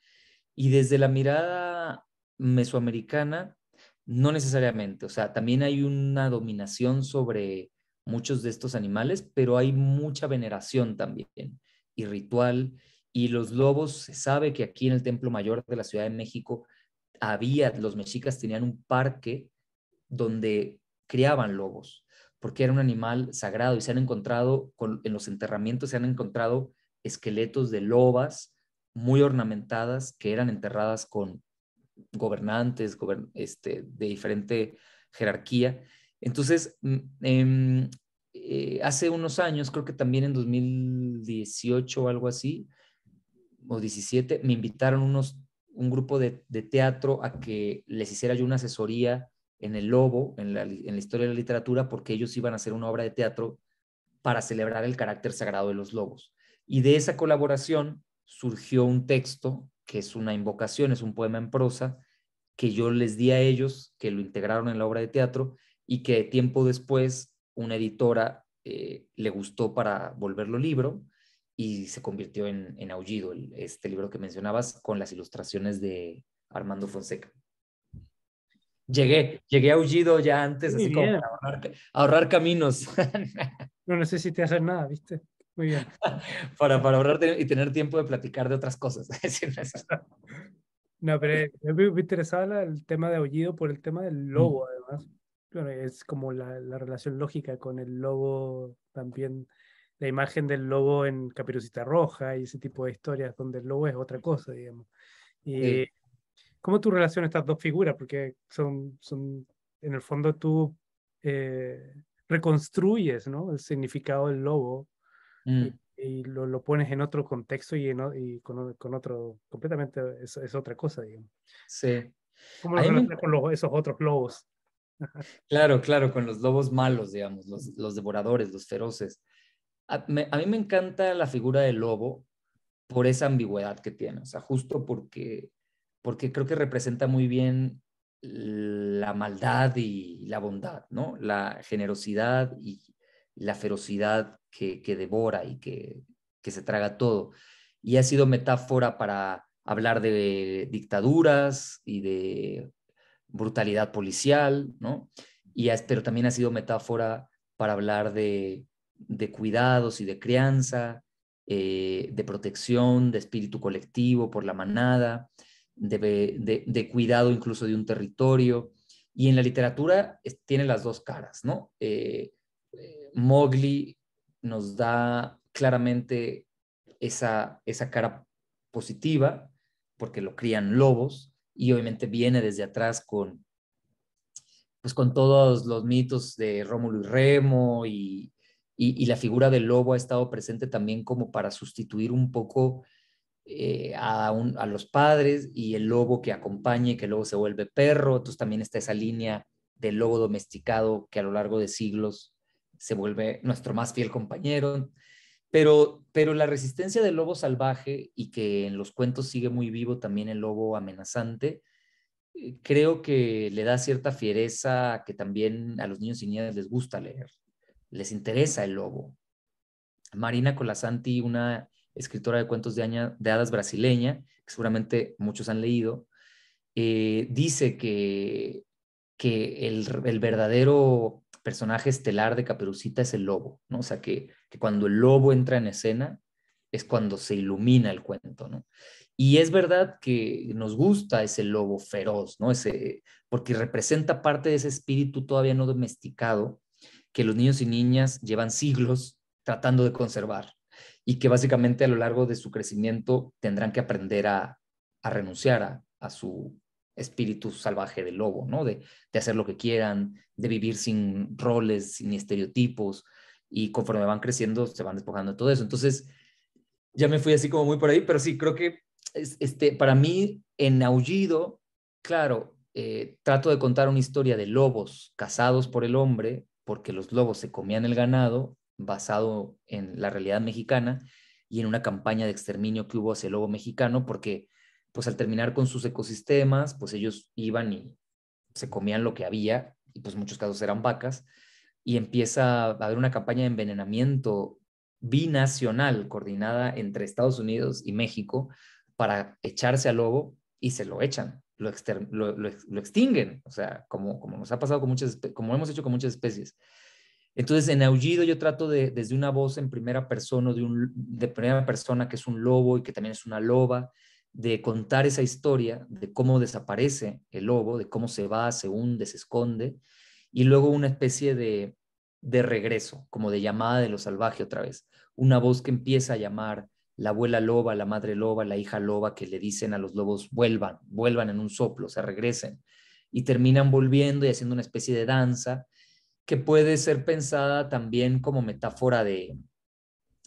Y desde la mirada mesoamericana, no necesariamente, o sea, también hay una dominación sobre muchos de estos animales, pero hay mucha veneración también y ritual y los lobos, se sabe que aquí en el Templo Mayor de la Ciudad de México había, los mexicas tenían un parque donde criaban lobos, porque era un animal sagrado y se han encontrado, en los enterramientos se han encontrado esqueletos de lobas muy ornamentadas que eran enterradas con gobernantes este, de diferente jerarquía. Entonces, mm, em, eh, hace unos años, creo que también en 2018 o algo así, o 17, me invitaron unos, un grupo de, de teatro a que les hiciera yo una asesoría en El Lobo, en la, en la, historia de la literatura, porque ellos iban a hacer una obra de teatro para celebrar el carácter sagrado de los lobos. Y de esa colaboración surgió un texto que es una invocación, es un poema en prosa, que yo les di a ellos, que lo integraron en la obra de teatro y que tiempo después una editora eh, le gustó para volverlo libro y se convirtió en, en Aullido, este libro que mencionabas, con las ilustraciones de Armando Fonseca. Llegué, llegué a Aullido ya antes, así como ahorrar, caminos. <laughs> no necesité hacer nada, ¿viste? Muy bien. <laughs> para, para ahorrar y tener tiempo de platicar de otras cosas. <laughs> no, pero eh, me, interesaba el tema de Aullido por el tema del mm. lobo, además. es como la relación lógica con el lobo también la imagen del lobo en Capirucita Roja y ese tipo de historias donde el lobo es otra cosa, digamos. Y, eh, ¿Cómo tú relacionas estas dos figuras? Porque son, son en el fondo tú eh, reconstruyes ¿no? el significado del lobo mm. y, lo, lo, pones en otro contexto y, y con, otro, completamente es, otra cosa, digamos. Sí. ¿Cómo lo relacionas con esos otros lobos? <laughs> Claro, claro, con los lobos malos, digamos, los, los devoradores, los feroces a, mí me encanta la figura del lobo por esa ambigüedad que tiene, o sea, justo porque, porque creo que representa muy bien la maldad y la bondad, ¿no? La generosidad y la ferocidad que, devora y que, se traga todo. Y ha sido metáfora para hablar de dictaduras y de brutalidad policial, ¿no? Y pero también ha sido metáfora para hablar de de cuidados y de crianza, eh, de protección, de espíritu colectivo por la manada, de, cuidado incluso de un territorio. Y en la literatura tiene las dos caras, ¿no? Eh, eh, Mowgli nos da claramente esa, esa cara positiva, porque lo crían lobos, y obviamente viene desde atrás con, pues con todos los mitos de Rómulo y Remo y, y, la figura del lobo ha estado presente también como para sustituir un poco eh, a, los padres y el lobo que acompañe, que luego se vuelve perro. Entonces también está esa línea del lobo domesticado que a lo largo de siglos se vuelve nuestro más fiel compañero. Pero, pero la resistencia del lobo salvaje y que en los cuentos sigue muy vivo también el lobo amenazante, eh, creo que le da cierta fiereza que también a los niños y niñas les gusta leer les interesa el lobo. Marina Colasanti, una escritora de cuentos de, hadas brasileña, que seguramente muchos han leído, eh, dice que, que el, verdadero personaje estelar de Caperucita es el lobo, ¿no? O sea, que, cuando el lobo entra en escena es cuando se ilumina el cuento, ¿no? Y es verdad que nos gusta ese lobo feroz, ¿no? Ese, porque representa parte de ese espíritu todavía no domesticado que los niños y niñas llevan siglos tratando de conservar y que básicamente a lo largo de su crecimiento tendrán que aprender a, renunciar a, su espíritu salvaje de lobo, ¿no? De, de hacer lo que quieran, de vivir sin roles, sin estereotipos, y conforme van creciendo se van despojando de todo eso. Entonces, ya me fui así como muy por ahí, pero sí, creo que este, para mí en Aullido, claro, eh, trato de contar una historia de lobos cazados por el hombre porque los lobos se comían el ganado basado en la realidad mexicana y en una campaña de exterminio que hubo hacia el lobo mexicano, porque pues al terminar con sus ecosistemas, pues ellos iban y se comían lo que había, y pues muchos casos eran vacas, y empieza a haber una campaña de envenenamiento binacional coordinada entre Estados Unidos y México para echarse al lobo y se lo echan lo, extinguen, o sea, como, nos ha pasado con muchas, como hemos hecho con muchas especies. Entonces, en aullido yo trato de, desde una voz en primera persona, de, un, primera persona que es un lobo y que también es una loba, de contar esa historia de cómo desaparece el lobo, de cómo se va, se hunde, se esconde, y luego una especie de, de regreso, como de llamada de lo salvaje otra vez. Una voz que empieza a llamar la abuela loba, la madre loba, la hija loba que le dicen a los lobos, vuelvan, vuelvan en un soplo, se regresen. Y terminan volviendo y haciendo una especie de danza que puede ser pensada también como metáfora de,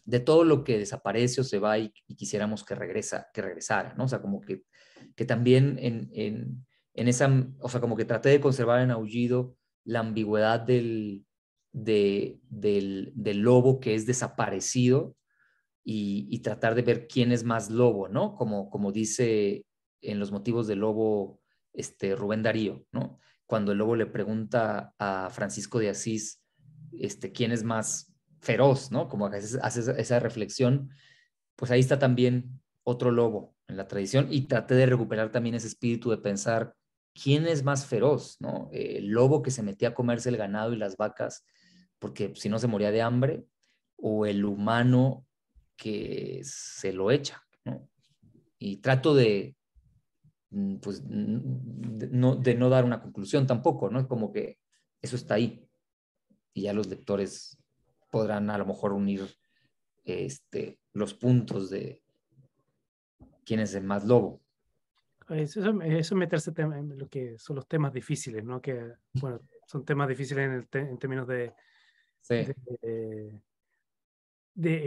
de todo lo que desaparece o se va y, quisiéramos que, regresa, que regresara, ¿no? O sea, como que, que también en, en, esa, o sea, como que traté de conservar en aullido la ambigüedad del, del, del lobo que es desaparecido, y, tratar de ver quién es más lobo, ¿no? Como, como dice en los motivos del lobo este, Rubén Darío, ¿no? Cuando el lobo le pregunta a Francisco de Asís este, quién es más feroz, ¿no? Como hace esa reflexión, pues ahí está también otro lobo en la tradición y traté de recuperar también ese espíritu de pensar quién es más feroz, ¿no? Eh, el lobo que se metía a comerse el ganado y las vacas porque si no se moría de hambre, o el humano que se lo echa, ¿no? Y trato de, mm, pues, mm, de no, de no dar una conclusión tampoco, ¿no? Es como que eso está ahí. Y ya los lectores podrán a lo mejor unir este, los puntos de quién es el más lobo. Eso, es meterse en lo que son los temas difíciles, ¿no? Que, bueno, son temas difíciles en, términos de, sí. de, eh,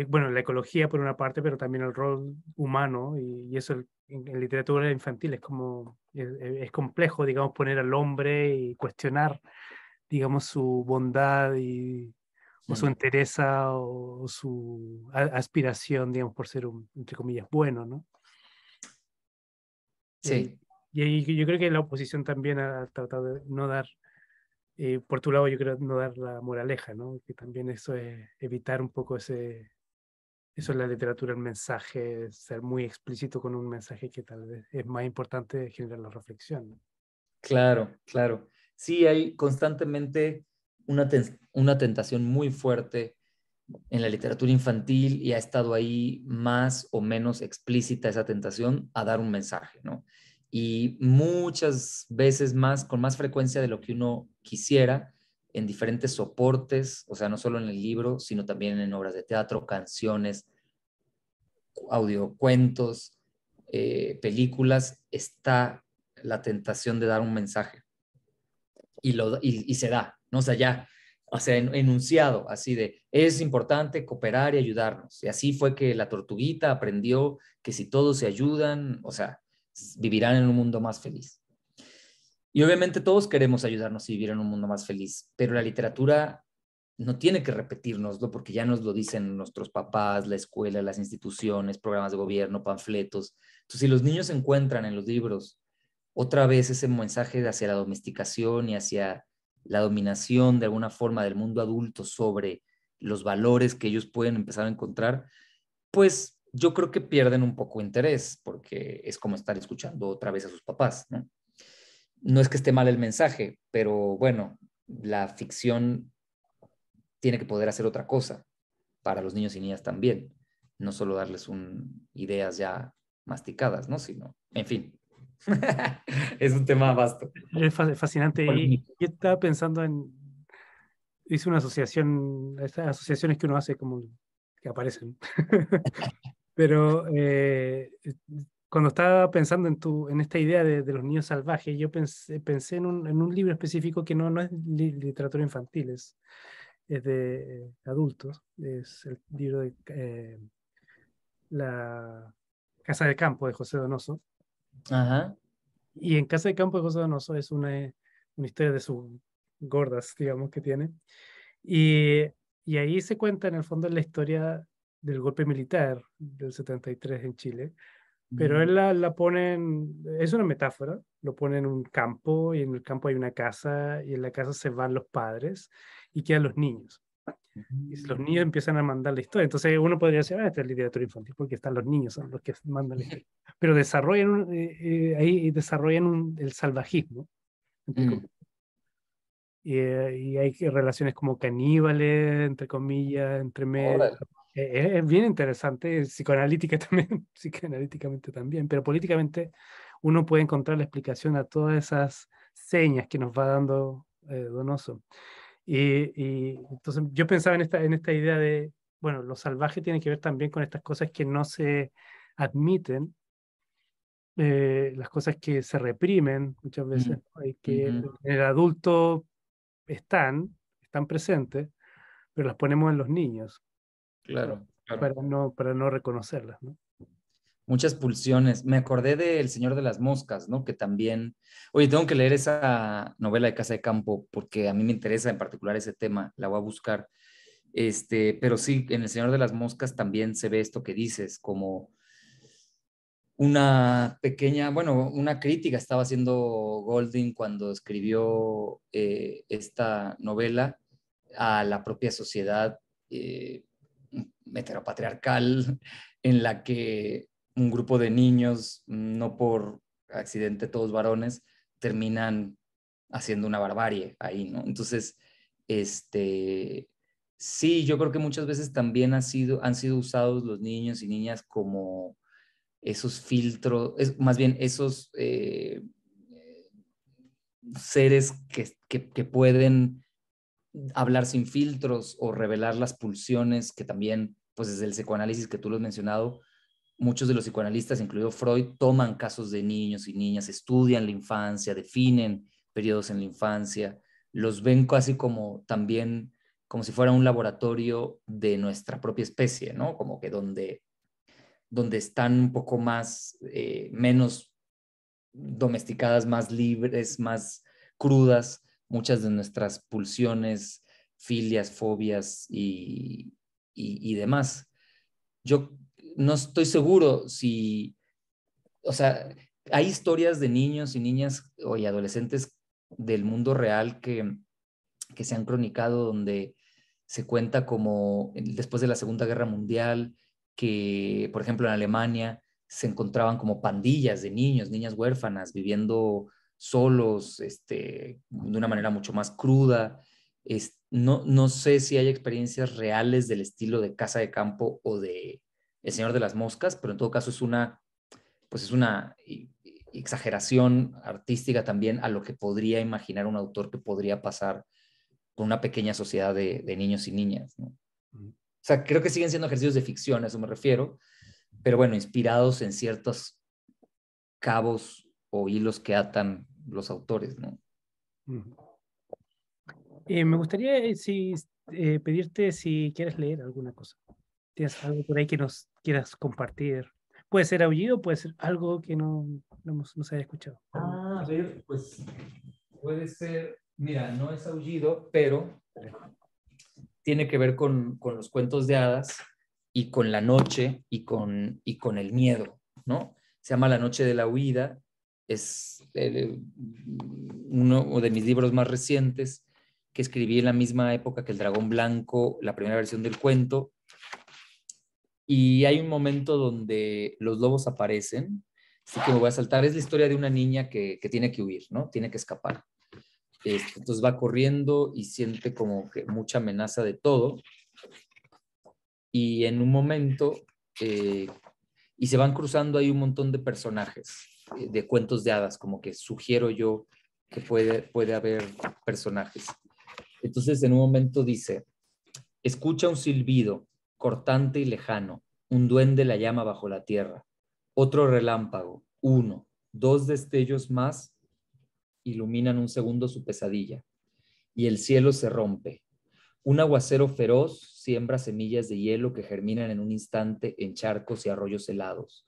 bueno, la ecología por una parte, pero también el rol humano, y, eso en, literatura infantil es como, e, es, complejo, digamos, poner al hombre y cuestionar, digamos, su bondad y, o su entereza o, su aspiración, digamos, por ser, un, entre comillas, bueno, ¿no? Sí. Eh, y, y, yo creo que la oposición también ha tratado de no dar y por tu lado, yo creo, no dar la moraleja, ¿no? Que también eso es evitar un poco ese, eso es la literatura, el mensaje, ser muy explícito con un mensaje que tal vez es más importante generar la reflexión. ¿no? Claro, claro. Sí, hay constantemente una, una tentación muy fuerte en la literatura infantil y ha estado ahí más o menos explícita esa tentación a dar un mensaje, ¿no? y muchas veces más, con más frecuencia de lo que uno quisiera, en diferentes soportes, o sea, no solo en el libro, sino también en obras de teatro, canciones, audiocuentos, eh, películas, está la tentación de dar un mensaje. Y, y, se da, ¿no? O sea, ya, o sea, enunciado, así de, es importante cooperar y ayudarnos. Y así fue que la tortuguita aprendió que si todos se ayudan, o sea, vivirán en un mundo más feliz. Y obviamente todos queremos ayudarnos a vivir en un mundo más feliz, pero la literatura no tiene que repetirnoslo porque ya nos lo dicen nuestros papás, la escuela, las instituciones, programas de gobierno, panfletos. Entonces, si los niños encuentran en los libros otra vez ese mensaje hacia la domesticación y hacia la dominación de alguna forma del mundo adulto sobre los valores que ellos pueden empezar a encontrar, pues yo creo que pierden un poco interés porque es como estar escuchando otra vez a sus papás, ¿no? No es que esté mal el mensaje, pero bueno, la ficción tiene que poder hacer otra cosa para los niños y niñas también, no solo darles un, ideas ya masticadas, ¿no? Sino, en fin, <laughs> es un tema vasto. Es fascinante. Y, yo estaba pensando en, hice una asociación, estas asociaciones que uno hace como que aparecen. <laughs> Pero eh, cuando estaba pensando en, tu, en esta idea de, los niños salvajes, yo pensé, pensé en, un, en, un, libro específico que no, no es literatura infantil, es, de eh, adultos, es el libro de eh, La Casa de Campo de José Donoso. Ajá. Y en Casa de Campo de José Donoso es una, una historia de sus gordas, digamos, que tiene. Y, y ahí se cuenta en el fondo la historia del golpe militar del 73 en Chile, pero él la, la pone, es una metáfora, lo pone en un campo y en el campo hay una casa y en la casa se van los padres y quedan los niños. Y los niños empiezan a mandar la historia. Entonces uno podría decir, ah, esta es literatura infantil porque están los niños, son los que mandan la historia. Pero desarrollan, un, eh, eh, ahí desarrollan el salvajismo. Mm. Eh, y, hay relaciones como caníbales, entre comillas, entre medio. Eh, es bien interesante, psicoanalítica <laughs> también, psicoanalíticamente también, pero políticamente uno puede encontrar la explicación a todas esas señas que nos va dando eh, Donoso. Y, entonces yo pensaba en esta, en esta idea de, bueno, lo salvaje tiene que ver también con estas cosas que no se admiten, eh, las cosas que se reprimen muchas veces, mm, que en el adulto están, están presentes, pero las ponemos en los niños. Claro, Para, no, para no reconocerlas, Muchas pulsiones. Me acordé de El Señor de las Moscas, ¿no? Que también... Oye, tengo que leer esa novela de Casa de Campo porque a mí me interesa en particular ese tema, la voy a buscar. Este, pero sí, en El Señor de las Moscas también se ve esto que dices, como una pequeña, bueno, una crítica estaba haciendo Golding cuando escribió eh, esta novela a la propia sociedad eh, heteropatriarcal en la que un grupo de niños, no por accidente todos varones, terminan haciendo una barbarie ahí, ¿no? Entonces, este, sí, yo creo que muchas veces también ha sido, han sido usados los niños y niñas como esos filtros, es, más bien esos eh, seres que, que pueden hablar sin filtros o revelar las pulsiones que también, pues desde el psicoanálisis que tú lo has mencionado, muchos de los psicoanalistas, incluido Freud, toman casos de niños y niñas, estudian la infancia, definen periodos en la infancia, los ven casi como también como si fuera un laboratorio de nuestra propia especie, ¿no? Como que donde, donde están un poco más, eh, menos domesticadas, más libres, más crudas, muchas de nuestras pulsiones, filias, fobias y, demás. Yo no estoy seguro si, o sea, hay historias de niños y niñas y adolescentes del mundo real que, que se han cronicado donde se cuenta como después de la Segunda Guerra Mundial, que por ejemplo en Alemania se encontraban como pandillas de niños, niñas huérfanas viviendo solos, este, de una manera mucho más cruda. Es, no, no sé si hay experiencias reales del estilo de Casa de Campo o de El Señor de las Moscas, pero en todo caso es una, pues es una exageración artística también a lo que podría imaginar un autor que podría pasar con una pequeña sociedad de, niños y niñas. O sea, creo que siguen siendo ejercicios de ficción, a eso me refiero, pero bueno, inspirados en ciertos cabos o hilos que atan los autores, ¿no? Eh, me gustaría eh, si, eh, pedirte si quieres leer alguna cosa. ¿Tienes algo por ahí que nos quieras compartir? Puede ser aullido, puede ser algo que no, no, se haya escuchado. Ah, a pues puede ser, mira, no es aullido, pero tiene que ver con, los cuentos de hadas y con la noche y con, y con el miedo, ¿no? Se llama La Noche de la Huida es eh, uno de mis libros más recientes que escribí en la misma época que El Dragón Blanco, la primera versión del cuento. Y hay un momento donde los lobos aparecen, así que me voy a saltar. Es la historia de una niña que, tiene que huir, ¿no? Tiene que escapar. Este, entonces va corriendo y siente como que mucha amenaza de todo. Y en un momento, eh, y se van cruzando ahí un montón de personajes de cuentos de hadas, como que sugiero yo que puede, puede haber personajes. Entonces, en un momento dice, escucha un silbido cortante y lejano, un duende la llama bajo la tierra, otro relámpago, uno, dos destellos más iluminan un segundo su pesadilla, y el cielo se rompe. Un aguacero feroz siembra semillas de hielo que germinan en un instante en charcos y arroyos helados.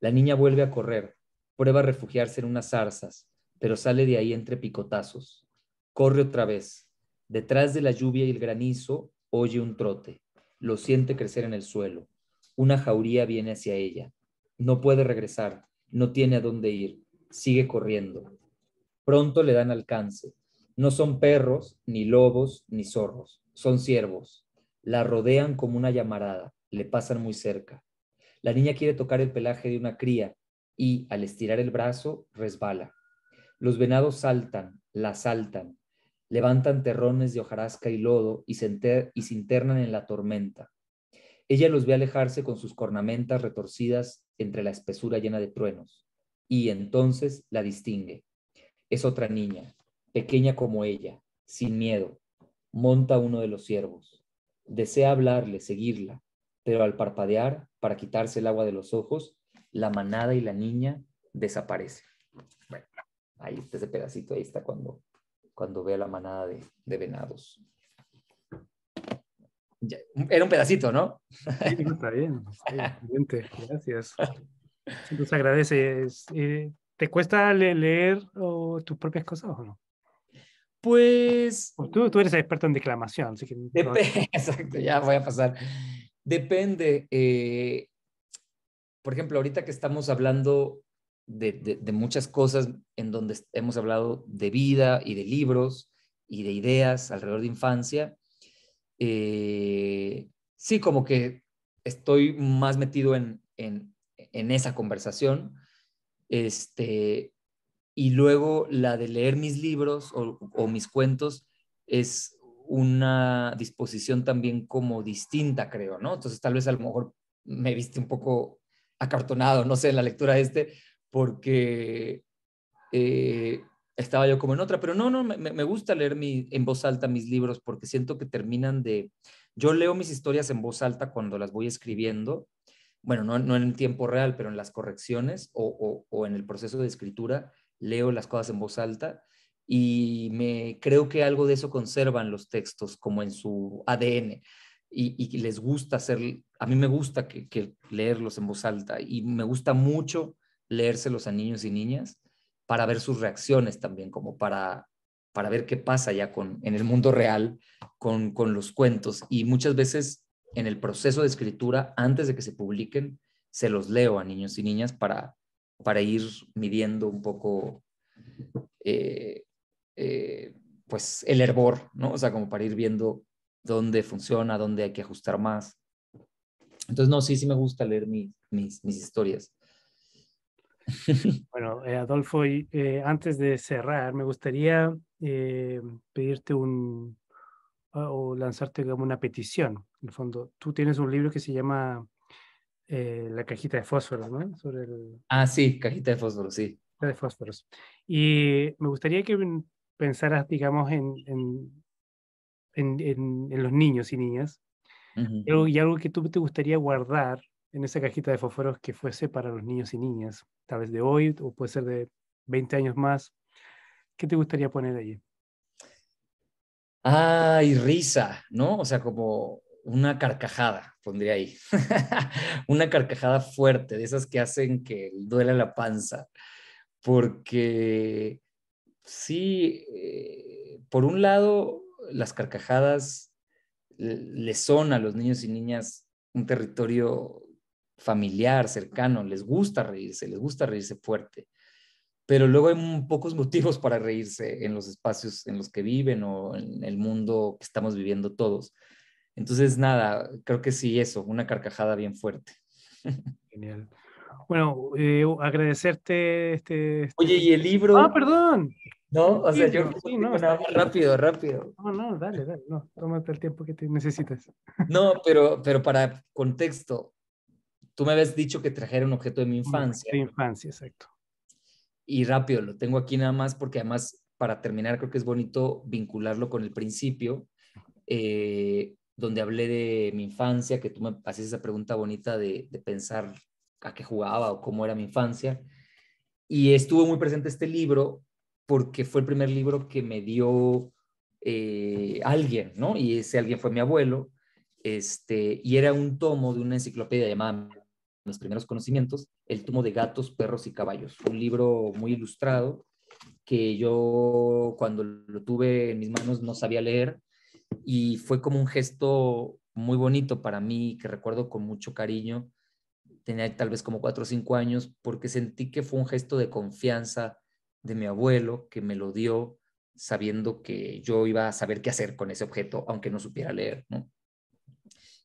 La niña vuelve a correr, Prueba a refugiarse en unas zarzas, pero sale de ahí entre picotazos. Corre otra vez. Detrás de la lluvia y el granizo oye un trote. Lo siente crecer en el suelo. Una jauría viene hacia ella. No puede regresar. No tiene a dónde ir. Sigue corriendo. Pronto le dan alcance. No son perros, ni lobos, ni zorros. Son ciervos. La rodean como una llamarada. Le pasan muy cerca. La niña quiere tocar el pelaje de una cría, y al estirar el brazo resbala. Los venados saltan, la saltan, levantan terrones de hojarasca y lodo y se, y se internan en la tormenta. Ella los ve alejarse con sus cornamentas retorcidas entre la espesura llena de truenos, y entonces la distingue. Es otra niña, pequeña como ella, sin miedo. Monta uno de los ciervos. Desea hablarle, seguirla, pero al parpadear, para quitarse el agua de los ojos, la manada y la niña desaparece. Bueno, ahí está ese pedacito, ahí está cuando, cuando ve a la manada de, venados. era un pedacito, ¿no? Sí, está bien, está <laughs> gracias. Nos agradeces. Eh, ¿Te cuesta leer tus propias cosas o no? Pues... Tú, tú eres experto en declamación, así que... depende <laughs> Exacto, ya voy a pasar. Depende. Eh, por ejemplo, ahorita que estamos hablando de, muchas cosas en donde hemos hablado de vida y de libros y de ideas alrededor de infancia, eh, sí, como que estoy más metido en, esa conversación. Este, y luego la de leer mis libros o, o mis cuentos es una disposición también como distinta, creo, ¿no? Entonces tal vez a lo mejor me viste un poco acartonado, no sé, en la lectura de este, porque eh, estaba yo como en otra, pero no, no, me, gusta leer mi, en voz alta mis libros porque siento que terminan de... Yo leo mis historias en voz alta cuando las voy escribiendo, bueno, no, en el tiempo real, pero en las correcciones o, en el proceso de escritura, leo las cosas en voz alta y me creo que algo de eso conservan los textos como en su ADN y, y les gusta hacer a mí me gusta que, leerlos en voz alta y me gusta mucho leérselos a niños y niñas para ver sus reacciones también, como para, para ver qué pasa ya con, en el mundo real con, los cuentos. Y muchas veces en el proceso de escritura, antes de que se publiquen, se los leo a niños y niñas para, para ir midiendo un poco eh, eh, pues el hervor, ¿no? O sea, como para ir viendo dónde funciona, dónde hay que ajustar más. Entonces, no, sí, sí me gusta leer mis, mis, historias. <laughs> Bueno, eh, Adolfo, eh, antes de cerrar, me gustaría eh, pedirte un o lanzarte como una petición. En el fondo, tú tienes un libro que se llama La cajita de fósforos, ¿no? Sobre Ah, sí, cajita de fósforos, sí. De fósforos. Y me gustaría que pensaras, digamos, en, en, en los niños y niñas y, algo, que tú te gustaría guardar en esa cajita de fósforos que fuese para los niños y niñas, tal vez de hoy o puede ser de 20 años más, ¿qué te gustaría poner allí? Ay, risa, ¿no? O sea, como una carcajada, pondría ahí. <laughs> una carcajada fuerte, de esas que hacen que duela la panza. Porque sí, eh, por un lado, las carcajadas le son a los niños y niñas un territorio familiar, cercano, les gusta reírse, les gusta reírse fuerte, pero luego hay pocos motivos para reírse en los espacios en los que viven o en el mundo que estamos viviendo todos. Entonces, nada, creo que sí, eso, una carcajada bien fuerte. <laughs> Genial. Bueno, eh, agradecerte este, este, Oye, y el libro... Ah, perdón. No, o sea, yo sí, no, rápido, rápido. No, no, dale, dale, no, tómate el tiempo que necesites. <laughs> No, pero, pero para contexto, tú me habías dicho que trajera un objeto de mi infancia. De infancia, exacto. Y rápido, lo tengo aquí nada más porque además, para terminar, creo que es bonito vincularlo con el principio, eh, donde hablé de mi infancia, que tú me hacías esa pregunta bonita de, de pensar a qué jugaba o cómo era mi infancia. Y estuvo muy presente este libro porque fue el primer libro que me dio eh, alguien, ¿no? Y ese alguien fue mi abuelo, este, y era un tomo de una enciclopedia llamada los primeros conocimientos, el tomo de gatos, perros y caballos, un libro muy ilustrado que yo cuando lo tuve en mis manos no sabía leer y fue como un gesto muy bonito para mí que recuerdo con mucho cariño. Tenía tal vez como cuatro o cinco años porque sentí que fue un gesto de confianza de mi abuelo que me lo dio sabiendo que yo iba a saber qué hacer con ese objeto, aunque no supiera leer,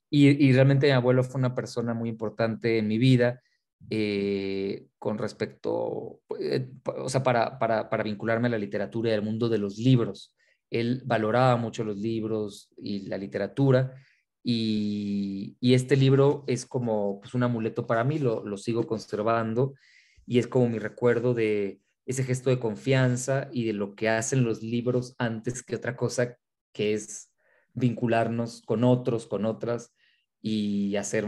Y, realmente mi abuelo fue una persona muy importante en mi vida eh, con respecto, eh, o sea, para, para, vincularme a la literatura y al mundo de los libros. Él valoraba mucho los libros y la literatura, y, este libro es como pues, un amuleto para mí, lo sigo conservando, y es como mi recuerdo de, ese gesto de confianza y de lo que hacen los libros antes que otra cosa, que es vincularnos con otros, con otras, y hacer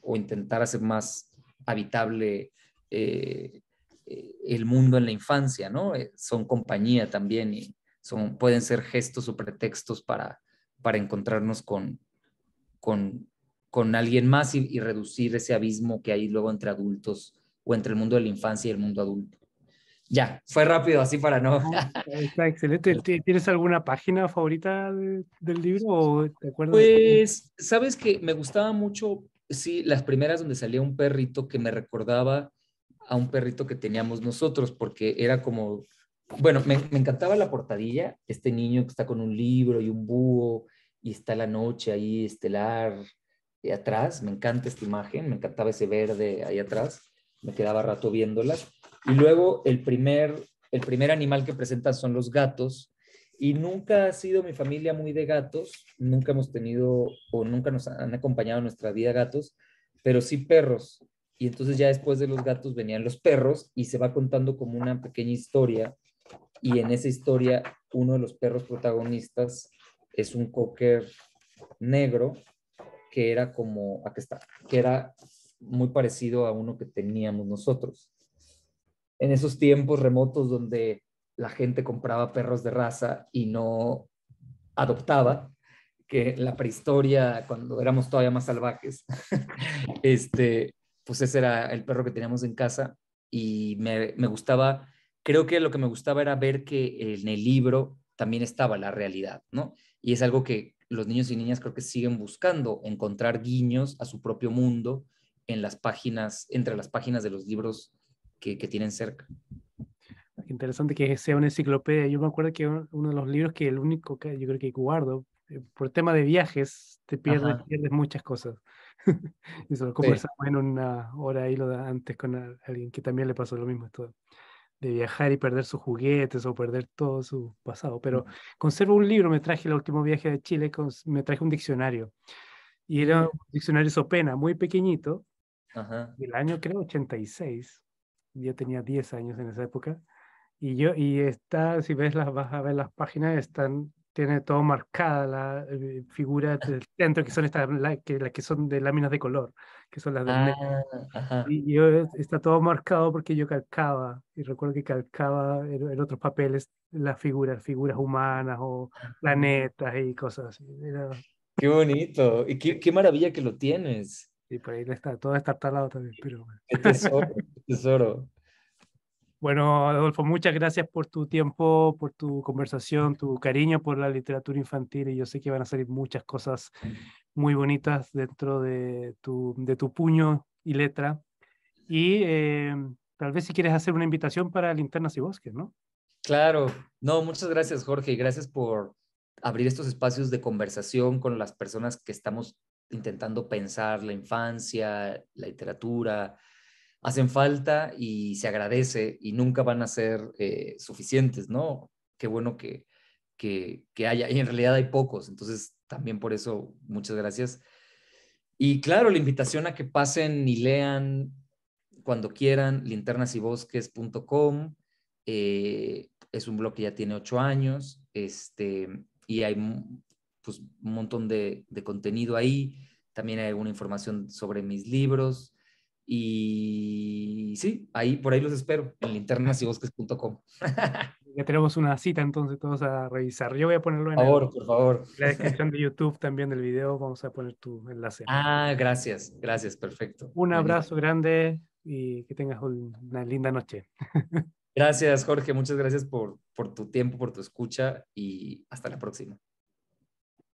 o intentar hacer más habitable eh, eh, el mundo en la infancia, ¿no? Eh, son compañía también y son, pueden ser gestos o pretextos para, para encontrarnos con, con, alguien más y reducir ese abismo que hay luego entre adultos o entre el mundo de la infancia y el mundo adulto. Ya, fue rápido así para no. Ah, <laughs> está excelente. ¿Tienes alguna página favorita del libro te acuerdas? Pues, sabes que me gustaba mucho, sí, las primeras donde salía un perrito que me recordaba a un perrito que teníamos nosotros, porque era como, bueno, me, encantaba la portadilla, este niño que está con un libro y un búho y está la noche ahí estelar eh, atrás, me encanta esta imagen, me encantaba ese verde ahí atrás, me quedaba rato viéndola y luego el primer, el primer animal que presentan son los gatos. Y nunca ha sido mi familia muy de gatos, nunca hemos tenido o nunca nos han acompañado en nuestra vida gatos, pero sí perros. Y entonces ya después de los gatos venían los perros y se va contando como una pequeña historia. Y en esa historia uno de los perros protagonistas es un cocker negro que era como, aquí está, que era muy parecido a uno que teníamos nosotros en esos tiempos remotos donde la gente compraba perros de raza y no adoptaba, que la prehistoria, cuando éramos todavía más salvajes, <laughs> este, pues ese era el perro que teníamos en casa y me, gustaba, creo que lo que me gustaba era ver que en el libro también estaba la realidad, ¿no? Y es algo que los niños y niñas creo que siguen buscando, encontrar guiños a su propio mundo en las páginas, entre las páginas de los libros que, tienen cerca. Interesante que sea una enciclopedia. Yo me acuerdo que uno de los libros que el único que yo creo que guardo, eh, por tema de viajes, te pierdes, muchas cosas. Y <laughs> lo conversamos en una hora y lo da antes con alguien que también le pasó lo mismo. Todo de viajar y perder sus juguetes o perder todo su pasado. Pero conservo un libro, me traje el último viaje de Chile, me traje un diccionario. Y era mm. un diccionario Sopena, muy pequeñito, Ajá. del año creo 86 yo tenía 10 años en esa época, y yo, y está, si ves las, vas a ver las páginas, están, tiene todo marcada la eh, figura del centro, que son estas, que, las que son de láminas de color, que son las de ah, Y yo, está todo marcado porque yo calcaba, y recuerdo que calcaba en, otros papeles las figuras, figuras humanas o planetas y cosas así. Qué bonito, y qué, qué maravilla que lo tienes. Y por ahí está, todo está talado también. Pero... tesoro, tesoro. Bueno, Adolfo, muchas gracias por tu tiempo, por tu conversación, tu cariño por la literatura infantil y yo sé que van a salir muchas cosas muy bonitas dentro de tu, de tu puño y letra. Y eh, tal vez si quieres hacer una invitación para Linternas y Bosques, ¿no? Claro, no, muchas gracias Jorge y gracias por abrir estos espacios de conversación con las personas que estamos intentando pensar la infancia, la literatura, hacen falta y se agradece y nunca van a ser eh, suficientes, ¿no? Qué bueno que, que, haya, y en realidad hay pocos, entonces también por eso muchas gracias. Y claro, la invitación a que pasen y lean cuando quieran, linternasybosques.com. Eh, es un blog que ya tiene ocho años, este, y hay pues, un montón de, de contenido ahí, también hay alguna información sobre mis libros. Y sí, ahí por ahí los espero, en linternasybosques.com. <laughs> Ya tenemos una cita entonces todos a revisar. Yo voy a ponerlo en, favor, por favor. la descripción de YouTube también del video. Vamos a poner tu enlace. Ah, gracias, gracias, perfecto. Un abrazo grande y que tengas una linda noche. <laughs> Gracias, Jorge. Muchas gracias por, por tu tiempo, por tu escucha y hasta la próxima.